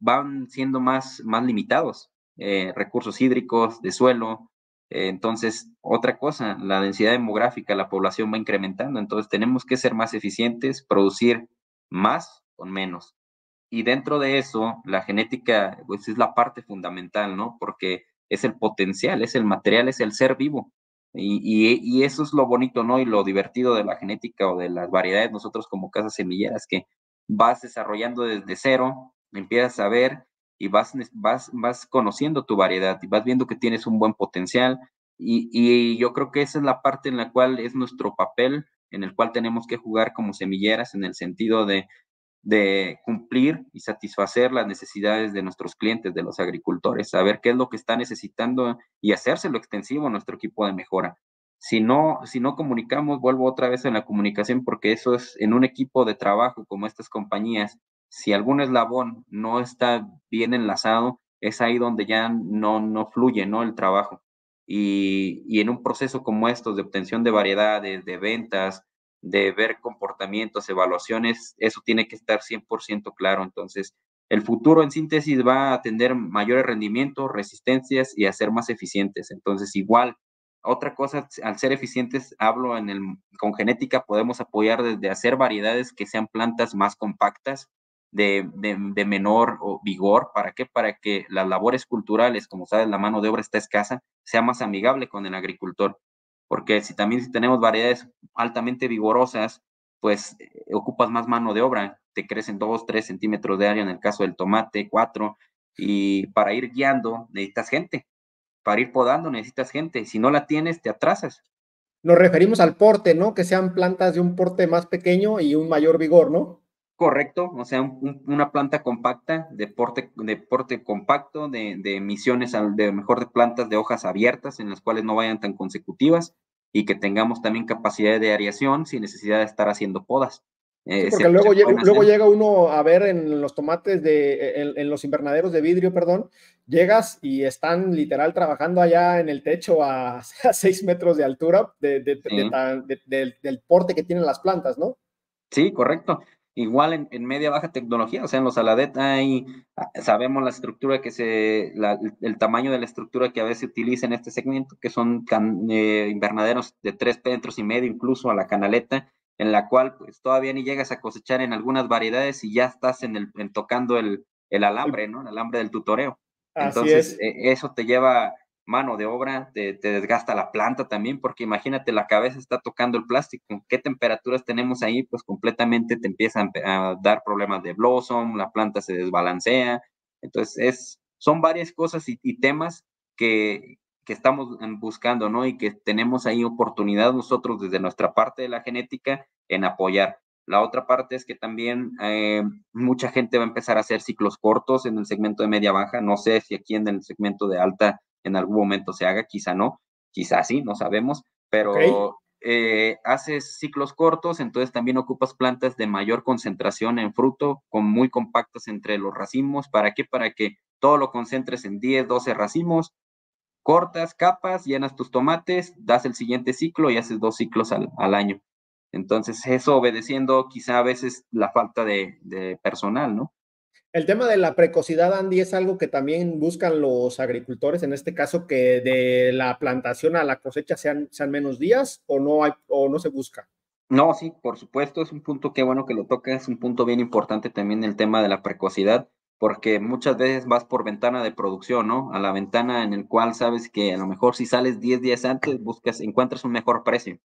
van siendo más, más limitados, eh, recursos hídricos, de suelo. Eh, entonces, otra cosa, la densidad demográfica, la población va incrementando, entonces tenemos que ser más eficientes, producir más con menos y dentro de eso, la genética pues, es la parte fundamental, ¿no? Porque es el potencial, es el material, es el ser vivo. Y, eso es lo bonito, ¿no? Y lo divertido de la genética o de las variedades, nosotros como casas semilleras, que vas desarrollando desde cero, empiezas a ver y vas, vas, vas conociendo tu variedad y vas viendo que tienes un buen potencial. Y, y yo creo que esa es la parte en la cual es nuestro papel, en el cual tenemos que jugar como semilleras, en el sentido de de cumplir y satisfacer las necesidades de nuestros clientes, de los agricultores, saber qué es lo que está necesitando y hacérselo extensivo a nuestro equipo de mejora. Si no, si no comunicamos, vuelvo otra vez en la comunicación porque eso es en un equipo de trabajo como estas compañías. Si algún eslabón no está bien enlazado, es ahí donde ya no, no fluye ¿no? el trabajo. Y, y en un proceso como estos de obtención de variedades, de ventas, de ver comportamientos, evaluaciones, eso tiene que estar 100% claro. Entonces, el futuro en síntesis va a tener mayores rendimientos, resistencias y a ser más eficientes. Entonces, igual, otra cosa, al ser eficientes, hablo en el, con genética, podemos apoyar desde hacer variedades que sean plantas más compactas, de, de, de menor vigor. ¿Para qué? Para que las labores culturales, como sabes, la mano de obra está escasa, sea más amigable con el agricultor porque si también si tenemos variedades altamente vigorosas, pues eh, ocupas más mano de obra, te crecen 2, 3 centímetros de área en el caso del tomate, 4, y para ir guiando necesitas gente, para ir podando necesitas gente, si no la tienes te atrasas. Nos referimos al porte, ¿no? Que sean plantas de un porte más pequeño y un mayor vigor, ¿no? Correcto, o sea, una planta compacta, de porte, compacto, de, de emisiones, de mejor de plantas de hojas abiertas en las cuales no vayan tan consecutivas y que tengamos también capacidad de ariación sin necesidad de estar haciendo podas. Eh, porque luego, llega, luego, llega uno a ver en los tomates de, en, los invernaderos de vidrio, perdón, llegas y están literal trabajando allá en el techo a, 6 seis metros de altura del porte que tienen las plantas, ¿no? Sí, correcto igual en, media baja tecnología, o sea, en los Aladet hay, sabemos la estructura que se, el tamaño de la estructura que a veces se utiliza en este segmento, que son eh, invernaderos de tres metros y medio incluso a la canaleta, en la cual pues todavía ni llegas a cosechar en algunas variedades y ya estás en, el, tocando el, alambre, ¿no? El alambre del tutoreo. Entonces, eh, eso te lleva mano de obra, te, desgasta la planta también, porque imagínate, la cabeza está tocando el plástico. ¿Qué temperaturas tenemos ahí? Pues completamente te empiezan a dar problemas de blossom, la planta se desbalancea. Entonces, es, son varias cosas y, temas que, estamos buscando, ¿no? Y que tenemos ahí oportunidad nosotros desde nuestra parte de la genética en apoyar. La otra parte es que también eh, mucha gente va a empezar a hacer ciclos cortos en el segmento de media baja. No sé si aquí en el segmento de alta en algún momento se haga, quizá no, quizá sí, no sabemos, pero eh, haces ciclos cortos, entonces también ocupas plantas de mayor concentración en fruto, con muy compactas entre los racimos. ¿Para qué? Para que todo lo concentres en 10, 12 racimos, cortas capas, llenas tus tomates, das el siguiente ciclo y haces dos ciclos al, año. Entonces, eso obedeciendo quizá a veces la falta de, de personal, ¿no? El tema de la precocidad, Andy, es algo que también buscan los agricultores, en este caso, que de la plantación a la cosecha sean, sean menos días o no, hay, o no se busca. No, sí, por supuesto, es un punto que bueno que lo toca, es un punto bien importante también el tema de la precocidad, porque muchas veces vas por ventana de producción, ¿no? A la ventana en el cual sabes que a lo mejor si sales 10 días antes, buscas, encuentras un mejor precio.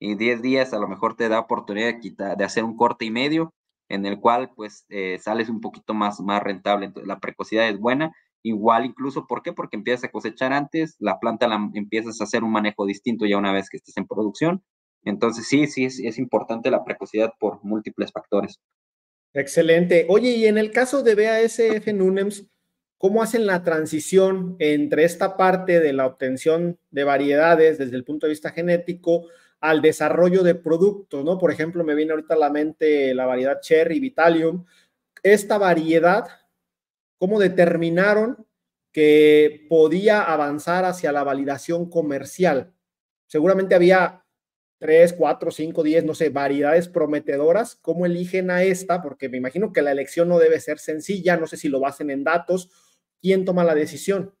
Y 10 días a lo mejor te da oportunidad de, de hacer un corte y medio en el cual pues eh, sales un poquito más, más rentable. Entonces, la precocidad es buena, igual incluso, ¿por qué? Porque empiezas a cosechar antes, la planta la empiezas a hacer un manejo distinto ya una vez que estés en producción. Entonces sí, sí, es, es importante la precocidad por múltiples factores. Excelente. Oye, y en el caso de BASF Nunems, ¿cómo hacen la transición entre esta parte de la obtención de variedades desde el punto de vista genético? al desarrollo de productos, ¿no? Por ejemplo, me viene ahorita a la mente la variedad Cherry Vitalium. Esta variedad, ¿cómo determinaron que podía avanzar hacia la validación comercial? Seguramente había 3, 4, 5, 10, no sé, variedades prometedoras, ¿cómo eligen a esta? Porque me imagino que la elección no debe ser sencilla, no sé si lo basen en datos, ¿quién toma la decisión?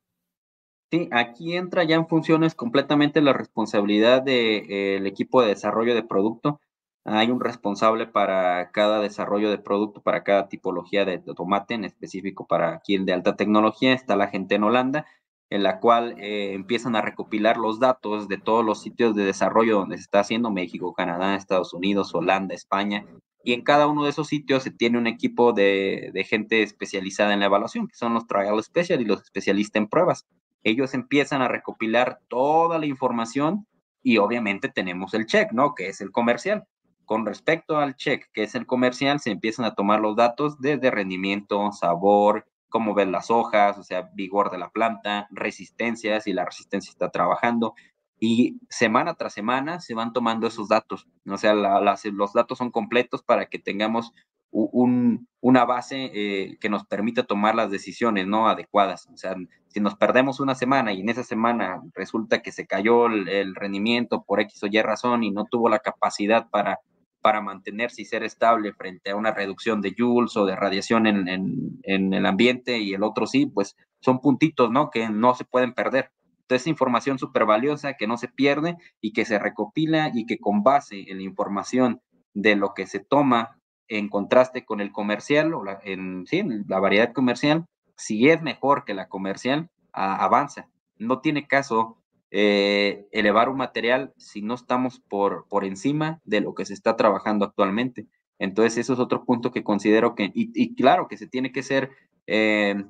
Sí, aquí entra ya en funciones completamente la responsabilidad del de, eh, equipo de desarrollo de producto. Hay un responsable para cada desarrollo de producto, para cada tipología de, tomate, en específico para quien de alta tecnología, está la gente en Holanda, en la cual eh, empiezan a recopilar los datos de todos los sitios de desarrollo donde se está haciendo México, Canadá, Estados Unidos, Holanda, España, y en cada uno de esos sitios se tiene un equipo de, gente especializada en la evaluación, que son los trial specialists y los especialistas en pruebas ellos empiezan a recopilar toda la información y obviamente tenemos el check, ¿no? Que es el comercial. Con respecto al check, que es el comercial, se empiezan a tomar los datos desde rendimiento, sabor, cómo ven las hojas, o sea, vigor de la planta, resistencias si la resistencia está trabajando. Y semana tras semana se van tomando esos datos. O sea, los datos son completos para que tengamos una base eh, que nos permita tomar las decisiones no adecuadas. O sea, si nos perdemos una semana y en esa semana resulta que se cayó el, rendimiento por X o Y razón y no tuvo la capacidad para, para mantenerse y ser estable frente a una reducción de joules o de radiación en, el ambiente y el otro sí, pues son puntitos ¿no? que no se pueden perder. Entonces, información súper valiosa que no se pierde y que se recopila y que con base en la información de lo que se toma en contraste con el comercial, o la, en, sí, la variedad comercial, si es mejor que la comercial, avanza. No tiene caso eh, elevar un material si no estamos por, por encima de lo que se está trabajando actualmente. Entonces, eso es otro punto que considero que, y, claro que se tiene que ser, eh,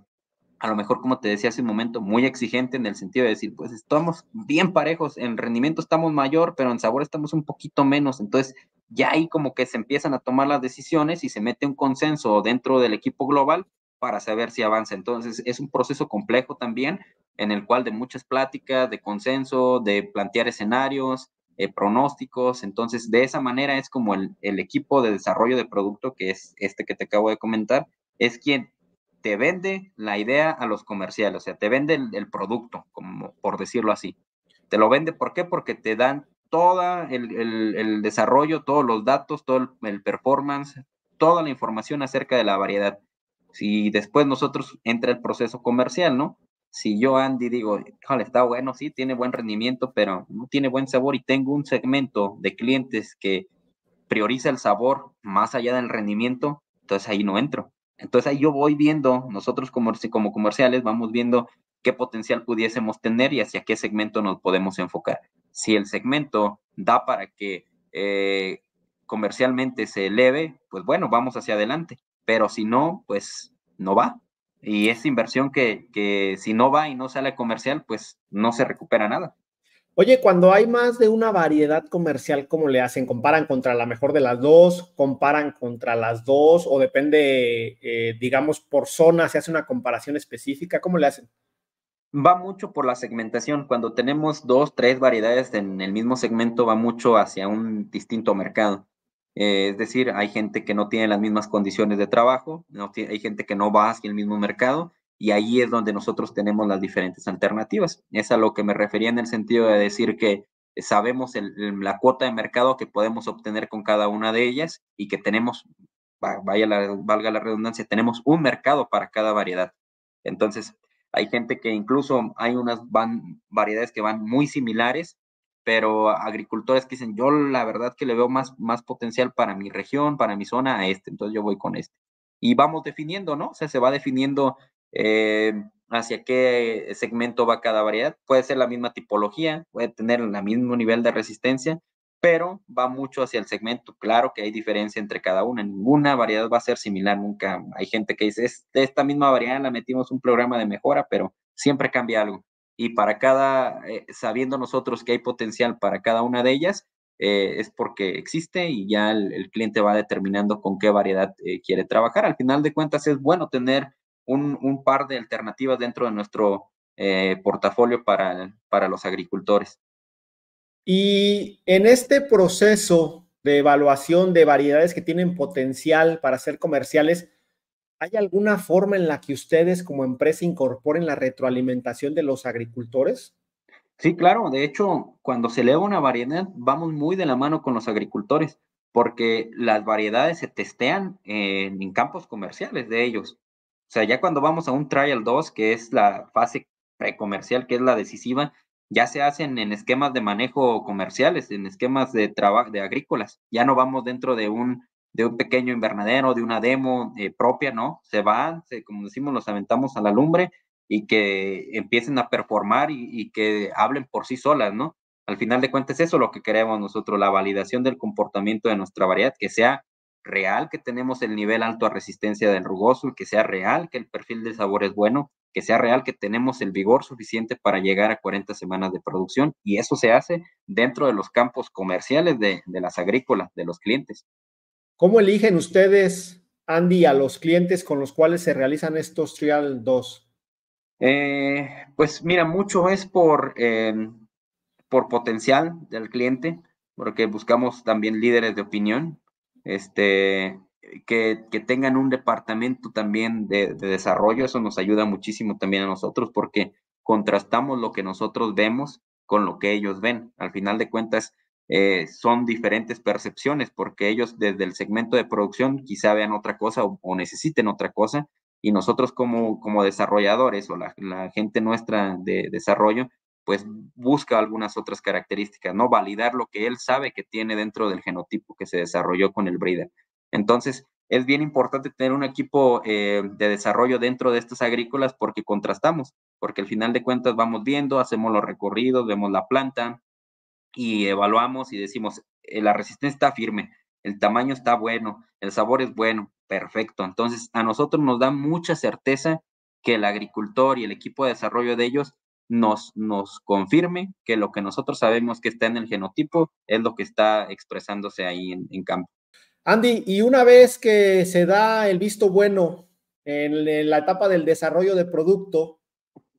a lo mejor como te decía hace un momento, muy exigente en el sentido de decir, pues estamos bien parejos, en rendimiento estamos mayor, pero en sabor estamos un poquito menos. Entonces, ya ahí como que se empiezan a tomar las decisiones y se mete un consenso dentro del equipo global para saber si avanza. Entonces, es un proceso complejo también, en el cual de muchas pláticas, de consenso, de plantear escenarios, eh, pronósticos. Entonces, de esa manera es como el, equipo de desarrollo de producto, que es este que te acabo de comentar, es quien te vende la idea a los comerciales, o sea, te vende el, producto, como por decirlo así. Te lo vende, ¿por qué? Porque te dan todo el, desarrollo, todos los datos, todo el, performance, toda la información acerca de la variedad. Si después nosotros entra el proceso comercial, ¿no? Si yo, Andy, digo, está bueno, sí, tiene buen rendimiento, pero no tiene buen sabor y tengo un segmento de clientes que prioriza el sabor más allá del rendimiento, entonces ahí no entro. Entonces ahí yo voy viendo, nosotros como, como comerciales vamos viendo qué potencial pudiésemos tener y hacia qué segmento nos podemos enfocar si el segmento da para que eh, comercialmente se eleve, pues bueno, vamos hacia adelante, pero si no, pues no va. Y esa inversión que, si no va y no sale comercial, pues no se recupera nada. Oye, cuando hay más de una variedad comercial, ¿cómo le hacen? ¿Comparan contra la mejor de las dos? ¿Comparan contra las dos? ¿O depende, eh, digamos, por zona, se hace una comparación específica? ¿Cómo le hacen? va mucho por la segmentación. Cuando tenemos dos, tres variedades en el mismo segmento, va mucho hacia un distinto mercado. Eh, es decir, hay gente que no tiene las mismas condiciones de trabajo, hay gente que no va hacia el mismo mercado y ahí es donde nosotros tenemos las diferentes alternativas. Es a lo que me refería en el sentido de decir que sabemos la cuota de mercado que podemos obtener con cada una de ellas y que tenemos, vaya valga la redundancia, tenemos un mercado para cada variedad. Entonces, hay gente que incluso hay unas variedades que van muy similares, pero agricultores que dicen, yo la verdad que le veo más, más potencial para mi región, para mi zona, a este, entonces yo voy con este. Y vamos definiendo, ¿no? O sea, se va definiendo eh, hacia qué segmento va cada variedad. Puede ser la misma tipología, puede tener el mismo nivel de resistencia, pero va mucho hacia el segmento. Claro que hay diferencia entre cada una, ninguna variedad va a ser similar nunca. Hay gente que dice, esta misma variedad la metimos un programa de mejora, pero siempre cambia algo. Y para cada, eh, sabiendo nosotros que hay potencial para cada una de ellas, eh, es porque existe y ya el, cliente va determinando con qué variedad eh, quiere trabajar. Al final de cuentas, es bueno tener un, par de alternativas dentro de nuestro portafolio para los agricultores. Y en este proceso de evaluación de variedades que tienen potencial para ser comerciales, ¿hay alguna forma en la que ustedes como empresa incorporen la retroalimentación de los agricultores? Sí, claro. De hecho, cuando se eleva una variedad, vamos muy de la mano con los agricultores, porque las variedades se testean en, campos comerciales de ellos. O sea, ya cuando vamos a un trial 2, que es la fase precomercial, que es la decisiva, ya se hacen en esquemas de manejo comerciales, en esquemas de trabajo de agrícolas. Ya no vamos dentro de un de un pequeño invernadero, de una demo eh, propia, ¿no? Se van, se, como decimos, los aventamos a la lumbre y que empiecen a performar y, y, que hablen por sí solas, ¿no? Al final de cuentas, eso es lo que queremos nosotros, la validación del comportamiento de nuestra variedad, que sea real que tenemos el nivel alto a resistencia del rugoso, que sea real que el perfil del sabor es bueno, que sea real que tenemos el vigor suficiente para llegar a 40 semanas de producción y eso se hace dentro de los campos comerciales de, las agrícolas, de los clientes. ¿Cómo eligen ustedes, Andy, a los clientes con los cuales se realizan estos Trial 2? Eh, pues mira, mucho es por, eh, por potencial del cliente, porque buscamos también líderes de opinión, este, que, tengan un departamento también de, desarrollo, eso nos ayuda muchísimo también a nosotros porque contrastamos lo que nosotros vemos con lo que ellos ven. Al final de cuentas, eh, son diferentes percepciones porque ellos desde el segmento de producción quizá vean otra cosa o, necesiten otra cosa y nosotros como, como desarrolladores o la gente nuestra de desarrollo pues busca algunas otras características, ¿no? Validar lo que él sabe que tiene dentro del genotipo que se desarrolló con el breeder. Entonces, es bien importante tener un equipo eh, de desarrollo dentro de estas agrícolas porque contrastamos, porque al final de cuentas vamos viendo, hacemos los recorridos, vemos la planta y evaluamos y decimos, eh, la resistencia está firme, el tamaño está bueno, el sabor es bueno, perfecto. Entonces, a nosotros nos da mucha certeza que el agricultor y el equipo de desarrollo de ellos nos, confirme que lo que nosotros sabemos que está en el genotipo es lo que está expresándose ahí en, campo. Andy, y una vez que se da el visto bueno en la etapa del desarrollo de producto,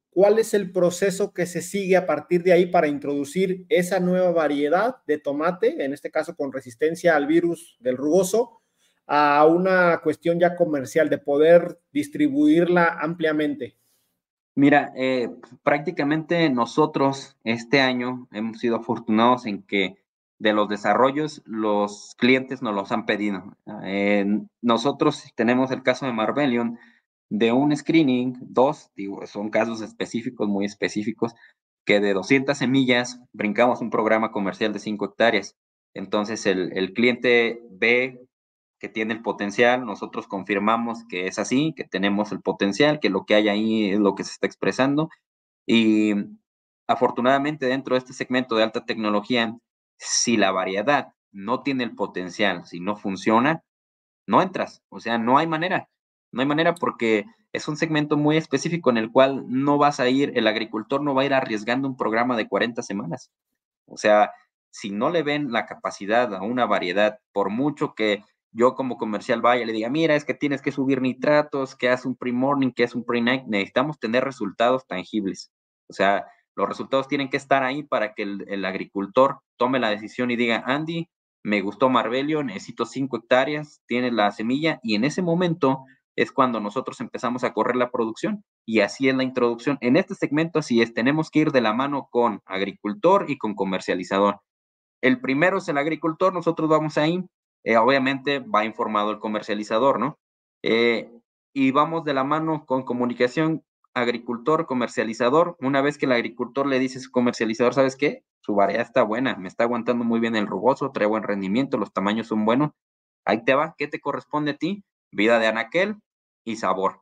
¿cuál es el proceso que se sigue a partir de ahí para introducir esa nueva variedad de tomate, en este caso con resistencia al virus del rugoso, a una cuestión ya comercial de poder distribuirla ampliamente? Mira, eh, prácticamente nosotros este año hemos sido afortunados en que de los desarrollos los clientes nos los han pedido. Eh, nosotros tenemos el caso de Marbellion, de un screening, dos, son casos específicos, muy específicos, que de 200 semillas brincamos un programa comercial de 5 hectáreas. Entonces el cliente ve que tiene el potencial, nosotros confirmamos que es así, que tenemos el potencial, que lo que hay ahí es lo que se está expresando. Y afortunadamente dentro de este segmento de alta tecnología, si la variedad no tiene el potencial, si no funciona, no entras, o sea, no hay manera, no hay manera porque es un segmento muy específico en el cual no vas a ir, el agricultor no va a ir arriesgando un programa de 40 semanas. O sea, si no le ven la capacidad a una variedad, por mucho que yo como comercial vaya le diga, mira, es que tienes que subir nitratos, que haz un pre-morning, que haz un pre-night, necesitamos tener resultados tangibles. O sea, los resultados tienen que estar ahí para que el, agricultor tome la decisión y diga, Andy, me gustó Marbelio, necesito 5 hectáreas, tiene la semilla y en ese momento es cuando nosotros empezamos a correr la producción y así es la introducción. En este segmento así es, tenemos que ir de la mano con agricultor y con comercializador. El primero es el agricultor, nosotros vamos ahí, eh, obviamente va informado el comercializador, ¿no? Eh, y vamos de la mano con comunicación agricultor, comercializador. Una vez que el agricultor le dice a su comercializador, ¿sabes qué? Su variedad está buena, me está aguantando muy bien el rugoso, trae buen rendimiento, los tamaños son buenos. Ahí te va, ¿qué te corresponde a ti? Vida de anaquel y sabor.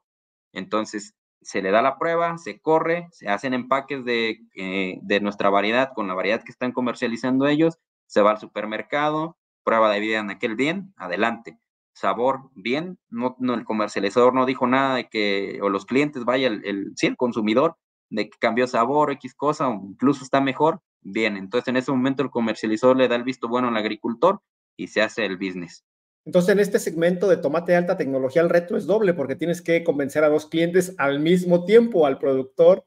Entonces, se le da la prueba, se corre, se hacen empaques de, eh, de nuestra variedad con la variedad que están comercializando ellos, se va al supermercado, prueba de vida en aquel bien, adelante. Sabor, bien, no, el comercializador no dijo nada de que, o los clientes, vaya, el, el, sí, el consumidor, de que cambió sabor, X cosa, o incluso está mejor, bien. Entonces, en ese momento el comercializador le da el visto bueno al agricultor y se hace el business. Entonces, en este segmento de tomate de alta tecnología, el reto es doble porque tienes que convencer a dos clientes al mismo tiempo, al productor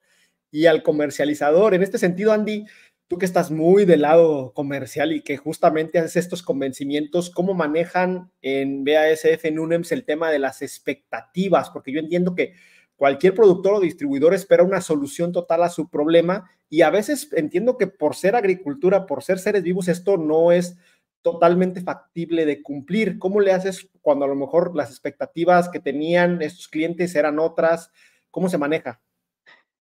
y al comercializador. En este sentido, Andy, tú que estás muy del lado comercial y que justamente haces estos convencimientos, ¿cómo manejan en BASF en UNEMS el tema de las expectativas? Porque yo entiendo que cualquier productor o distribuidor espera una solución total a su problema y a veces entiendo que por ser agricultura, por ser seres vivos, esto no es totalmente factible de cumplir. ¿Cómo le haces cuando a lo mejor las expectativas que tenían estos clientes eran otras? ¿Cómo se maneja?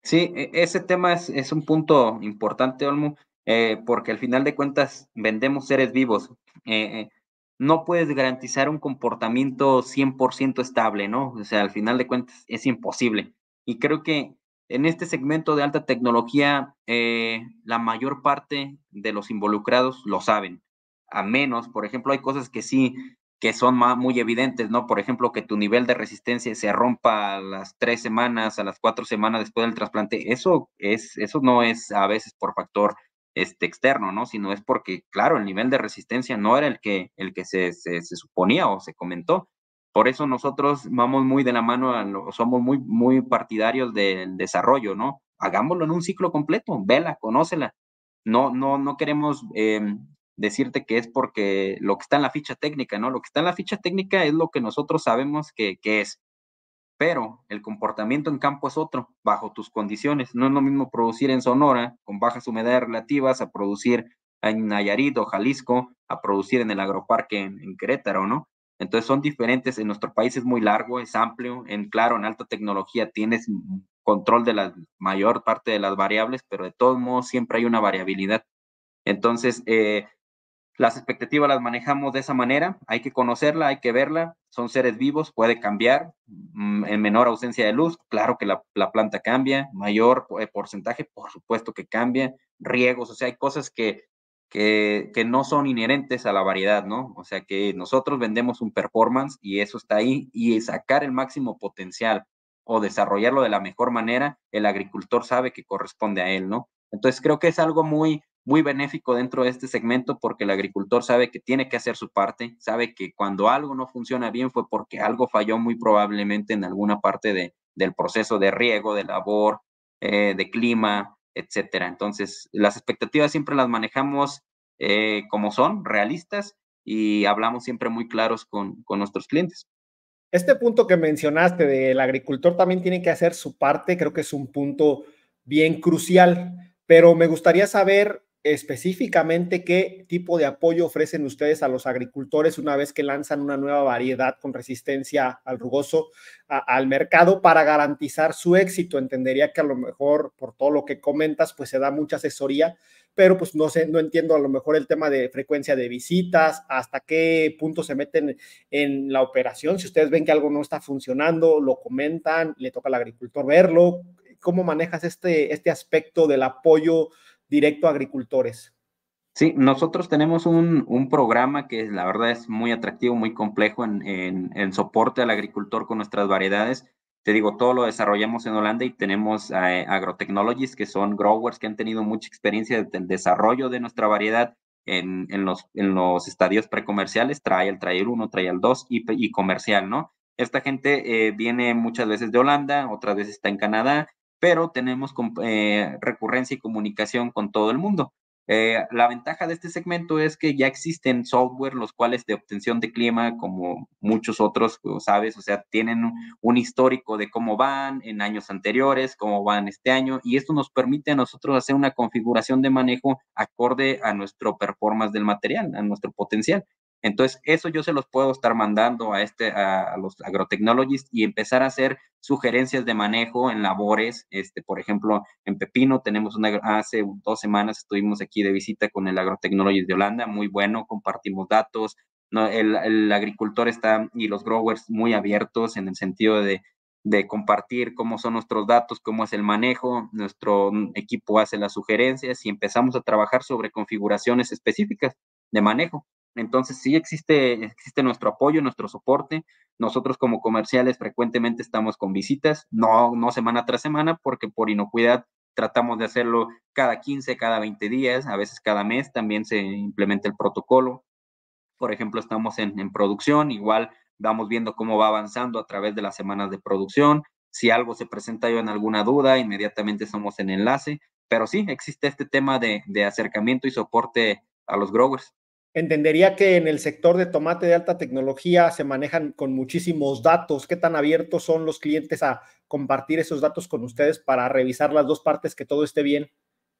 Sí, e, ese tema es, un punto importante, Olmo, eh, porque al final de cuentas vendemos seres vivos. Eh, eh, no puedes garantizar un comportamiento 100% estable, ¿no? O sea, al final de cuentas es imposible. Y creo que en este segmento de alta tecnología, la mayor parte de los involucrados lo saben. A menos, por ejemplo, hay cosas que sí que son muy evidentes, ¿no? Por ejemplo, que tu nivel de resistencia se rompa a las tres semanas, a las cuatro semanas después del trasplante, eso, es, eso no es a veces por factor este, externo, ¿no? Sino es porque, claro, el nivel de resistencia no era el que, el que se, suponía o se comentó. Por eso nosotros vamos muy de la mano, somos muy, muy partidarios del desarrollo, ¿no? Hagámoslo en un ciclo completo, vela, conócela. No, no, no queremos em, decirte que es porque lo que está en la ficha técnica, ¿no? Lo que está en la ficha técnica es lo que nosotros sabemos que, que es, pero el comportamiento en campo es otro, bajo tus condiciones. No es lo mismo producir en Sonora con bajas humedades relativas a producir en Nayarit o Jalisco, a producir en el agroparque en, Querétaro, ¿no? Entonces son diferentes, en nuestro país es muy largo, es amplio, en claro, en alta tecnología tienes control de la mayor parte de las variables, pero de todos modos siempre hay una variabilidad. Entonces, eh, las expectativas las manejamos de esa manera, hay que conocerla, hay que verla, son seres vivos, puede cambiar, mm, en menor ausencia de luz, claro que la, planta cambia, mayor eh, porcentaje, por supuesto que cambia, riegos, o sea, hay cosas que, que, que, no son inherentes a la variedad, ¿no? O sea, que nosotros vendemos un performance y eso está ahí, y sacar el máximo potencial o desarrollarlo de la mejor manera, el agricultor sabe que corresponde a él, ¿no? Entonces creo que es algo muy, muy benéfico dentro de este segmento porque el agricultor sabe que tiene que hacer su parte, sabe que cuando algo no funciona bien fue porque algo falló muy probablemente en alguna parte de, del proceso de riego, de labor, eh, de clima, etcétera. Entonces, las expectativas siempre las manejamos eh, como son, realistas, y hablamos siempre muy claros con, con nuestros clientes. Este punto que mencionaste del agricultor también tiene que hacer su parte, creo que es un punto bien crucial, pero me gustaría saber específicamente qué tipo de apoyo ofrecen ustedes a los agricultores una vez que lanzan una nueva variedad con resistencia al rugoso al mercado para garantizar su éxito. Entendería que a lo mejor por todo lo que comentas, pues se da mucha asesoría, pero pues no sé, no entiendo a lo mejor el tema de frecuencia de visitas, hasta qué punto se meten en la operación. Si ustedes ven que algo no está funcionando, lo comentan, le toca al agricultor verlo. ¿Cómo manejas este, este aspecto del apoyo? directo a agricultores. Sí, nosotros tenemos un, programa que la verdad es muy atractivo, muy complejo en, en, soporte al agricultor con nuestras variedades. Te digo, todo lo desarrollamos en Holanda y tenemos eh, agrotechnologies que son growers que han tenido mucha experiencia del desarrollo de nuestra variedad en, los, en los estadios precomerciales, trae el 1, el 2 y, y comercial, ¿no? Esta gente eh, viene muchas veces de Holanda, otras veces está en Canadá, pero tenemos eh, recurrencia y comunicación con todo el mundo. Eh, la ventaja de este segmento es que ya existen software los cuales de obtención de clima, como muchos otros, sabes, o sea, tienen un histórico de cómo van en años anteriores, cómo van este año, y esto nos permite a nosotros hacer una configuración de manejo acorde a nuestro performance del material, a nuestro potencial. Entonces, eso yo se los puedo estar mandando a, este, a, los agrotecnologists y empezar a hacer sugerencias de manejo en labores. Este, por ejemplo, en Pepino tenemos una, hace dos semanas estuvimos aquí de visita con el agrotecnologist de Holanda, muy bueno, compartimos datos. el, el agricultor está y los growers muy abiertos en el sentido de, de compartir cómo son nuestros datos, cómo es el manejo, nuestro equipo hace las sugerencias y empezamos a trabajar sobre configuraciones específicas de manejo. Entonces sí existe, existe nuestro apoyo, nuestro soporte. Nosotros como comerciales frecuentemente estamos con visitas, no, no semana tras semana, porque por inocuidad tratamos de hacerlo cada 15, cada 20 días, a veces cada mes también se implementa el protocolo. Por ejemplo, estamos en, producción, igual vamos viendo cómo va avanzando a través de las semanas de producción. Si algo se presenta yo en alguna duda, inmediatamente somos en enlace. Pero sí, existe este tema de, de acercamiento y soporte a los growers. Entendería que en el sector de tomate de alta tecnología se manejan con muchísimos datos. ¿Qué tan abiertos son los clientes a compartir esos datos con ustedes para revisar las dos partes, que todo esté bien?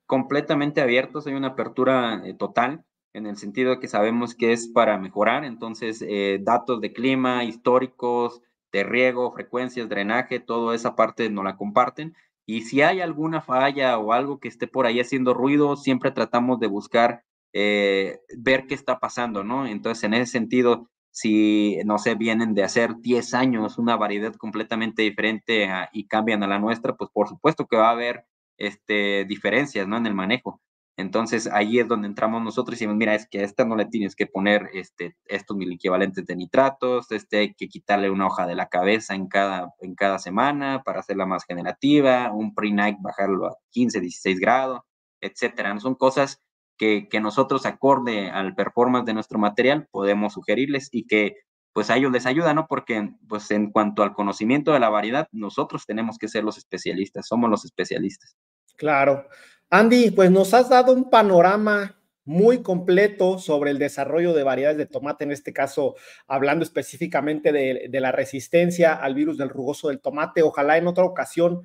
Completamente abiertos, hay una apertura eh, total en el sentido de que sabemos que es para mejorar. Entonces, eh, datos de clima, históricos, de riego, frecuencias, drenaje, toda esa parte nos la comparten. Y si hay alguna falla o algo que esté por ahí haciendo ruido, siempre tratamos de buscar eh, ver qué está pasando, ¿no? Entonces, en ese sentido, si, no sé, vienen de hacer 10 años una variedad completamente diferente y cambian a la nuestra, pues por supuesto que va a haber este, diferencias, ¿no? En el manejo. Entonces, ahí es donde entramos nosotros y decimos, mira, es que a esta no le tienes que poner este, estos mil equivalentes de nitratos, este hay que quitarle una hoja de la cabeza en cada, en cada semana para hacerla más generativa, un pre-night bajarlo a 15, 16 grados, etcétera. Son cosas que, nosotros, acorde al performance de nuestro material, podemos sugerirles y que pues a ellos les ayuda, ¿no? Porque pues en cuanto al conocimiento de la variedad, nosotros tenemos que ser los especialistas, somos los especialistas. Claro. Andy, pues nos has dado un panorama muy completo sobre el desarrollo de variedades de tomate, en este caso hablando específicamente de, de, la resistencia al virus del rugoso del tomate. Ojalá en otra ocasión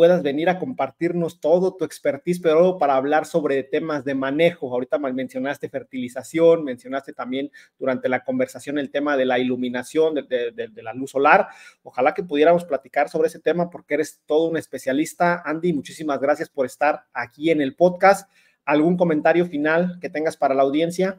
puedas venir a compartirnos todo tu expertise, pero para hablar sobre temas de manejo. Ahorita mencionaste fertilización, mencionaste también durante la conversación el tema de la iluminación, de, la luz solar. Ojalá que pudiéramos platicar sobre ese tema porque eres todo un especialista. Andy, muchísimas gracias por estar aquí en el podcast. ¿Algún comentario final que tengas para la audiencia?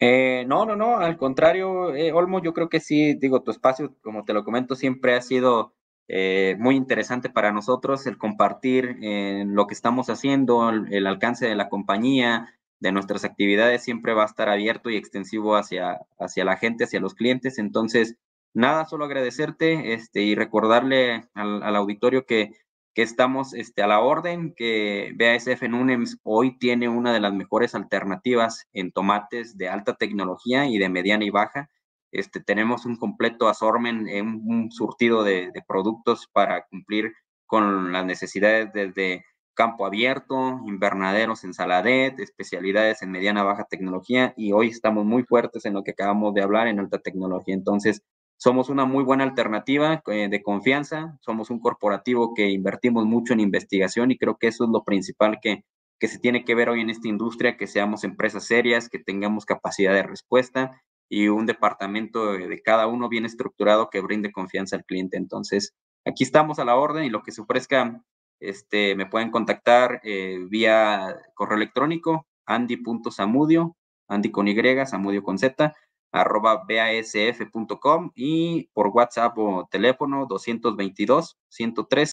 Eh, no, no, no, al contrario, eh, Olmo, yo creo que sí, digo, tu espacio, como te lo comento, siempre ha sido eh, muy interesante para nosotros el compartir eh, lo que estamos haciendo, el, alcance de la compañía, de nuestras actividades, siempre va a estar abierto y extensivo hacia, hacia la gente, hacia los clientes. Entonces, nada, solo agradecerte este, y recordarle al, al auditorio que, que, estamos este, a la orden, que BASF en UNEMS hoy tiene una de las mejores alternativas en tomates de alta tecnología y de mediana y baja este, tenemos un completo asormen, un, un surtido de, productos para cumplir con las necesidades desde campo abierto, invernaderos en Saladet, especialidades en mediana baja tecnología y hoy estamos muy fuertes en lo que acabamos de hablar en alta tecnología. Entonces, somos una muy buena alternativa eh, de confianza, somos un corporativo que invertimos mucho en investigación y creo que eso es lo principal que, que se tiene que ver hoy en esta industria, que seamos empresas serias, que tengamos capacidad de respuesta y un departamento de cada uno bien estructurado que brinde confianza al cliente. Entonces, aquí estamos a la orden y lo que se ofrezca, este, me pueden contactar eh, vía correo electrónico, andy.samudio, andy con Y, samudio con Z, arroba basf.com y por WhatsApp o teléfono 222 103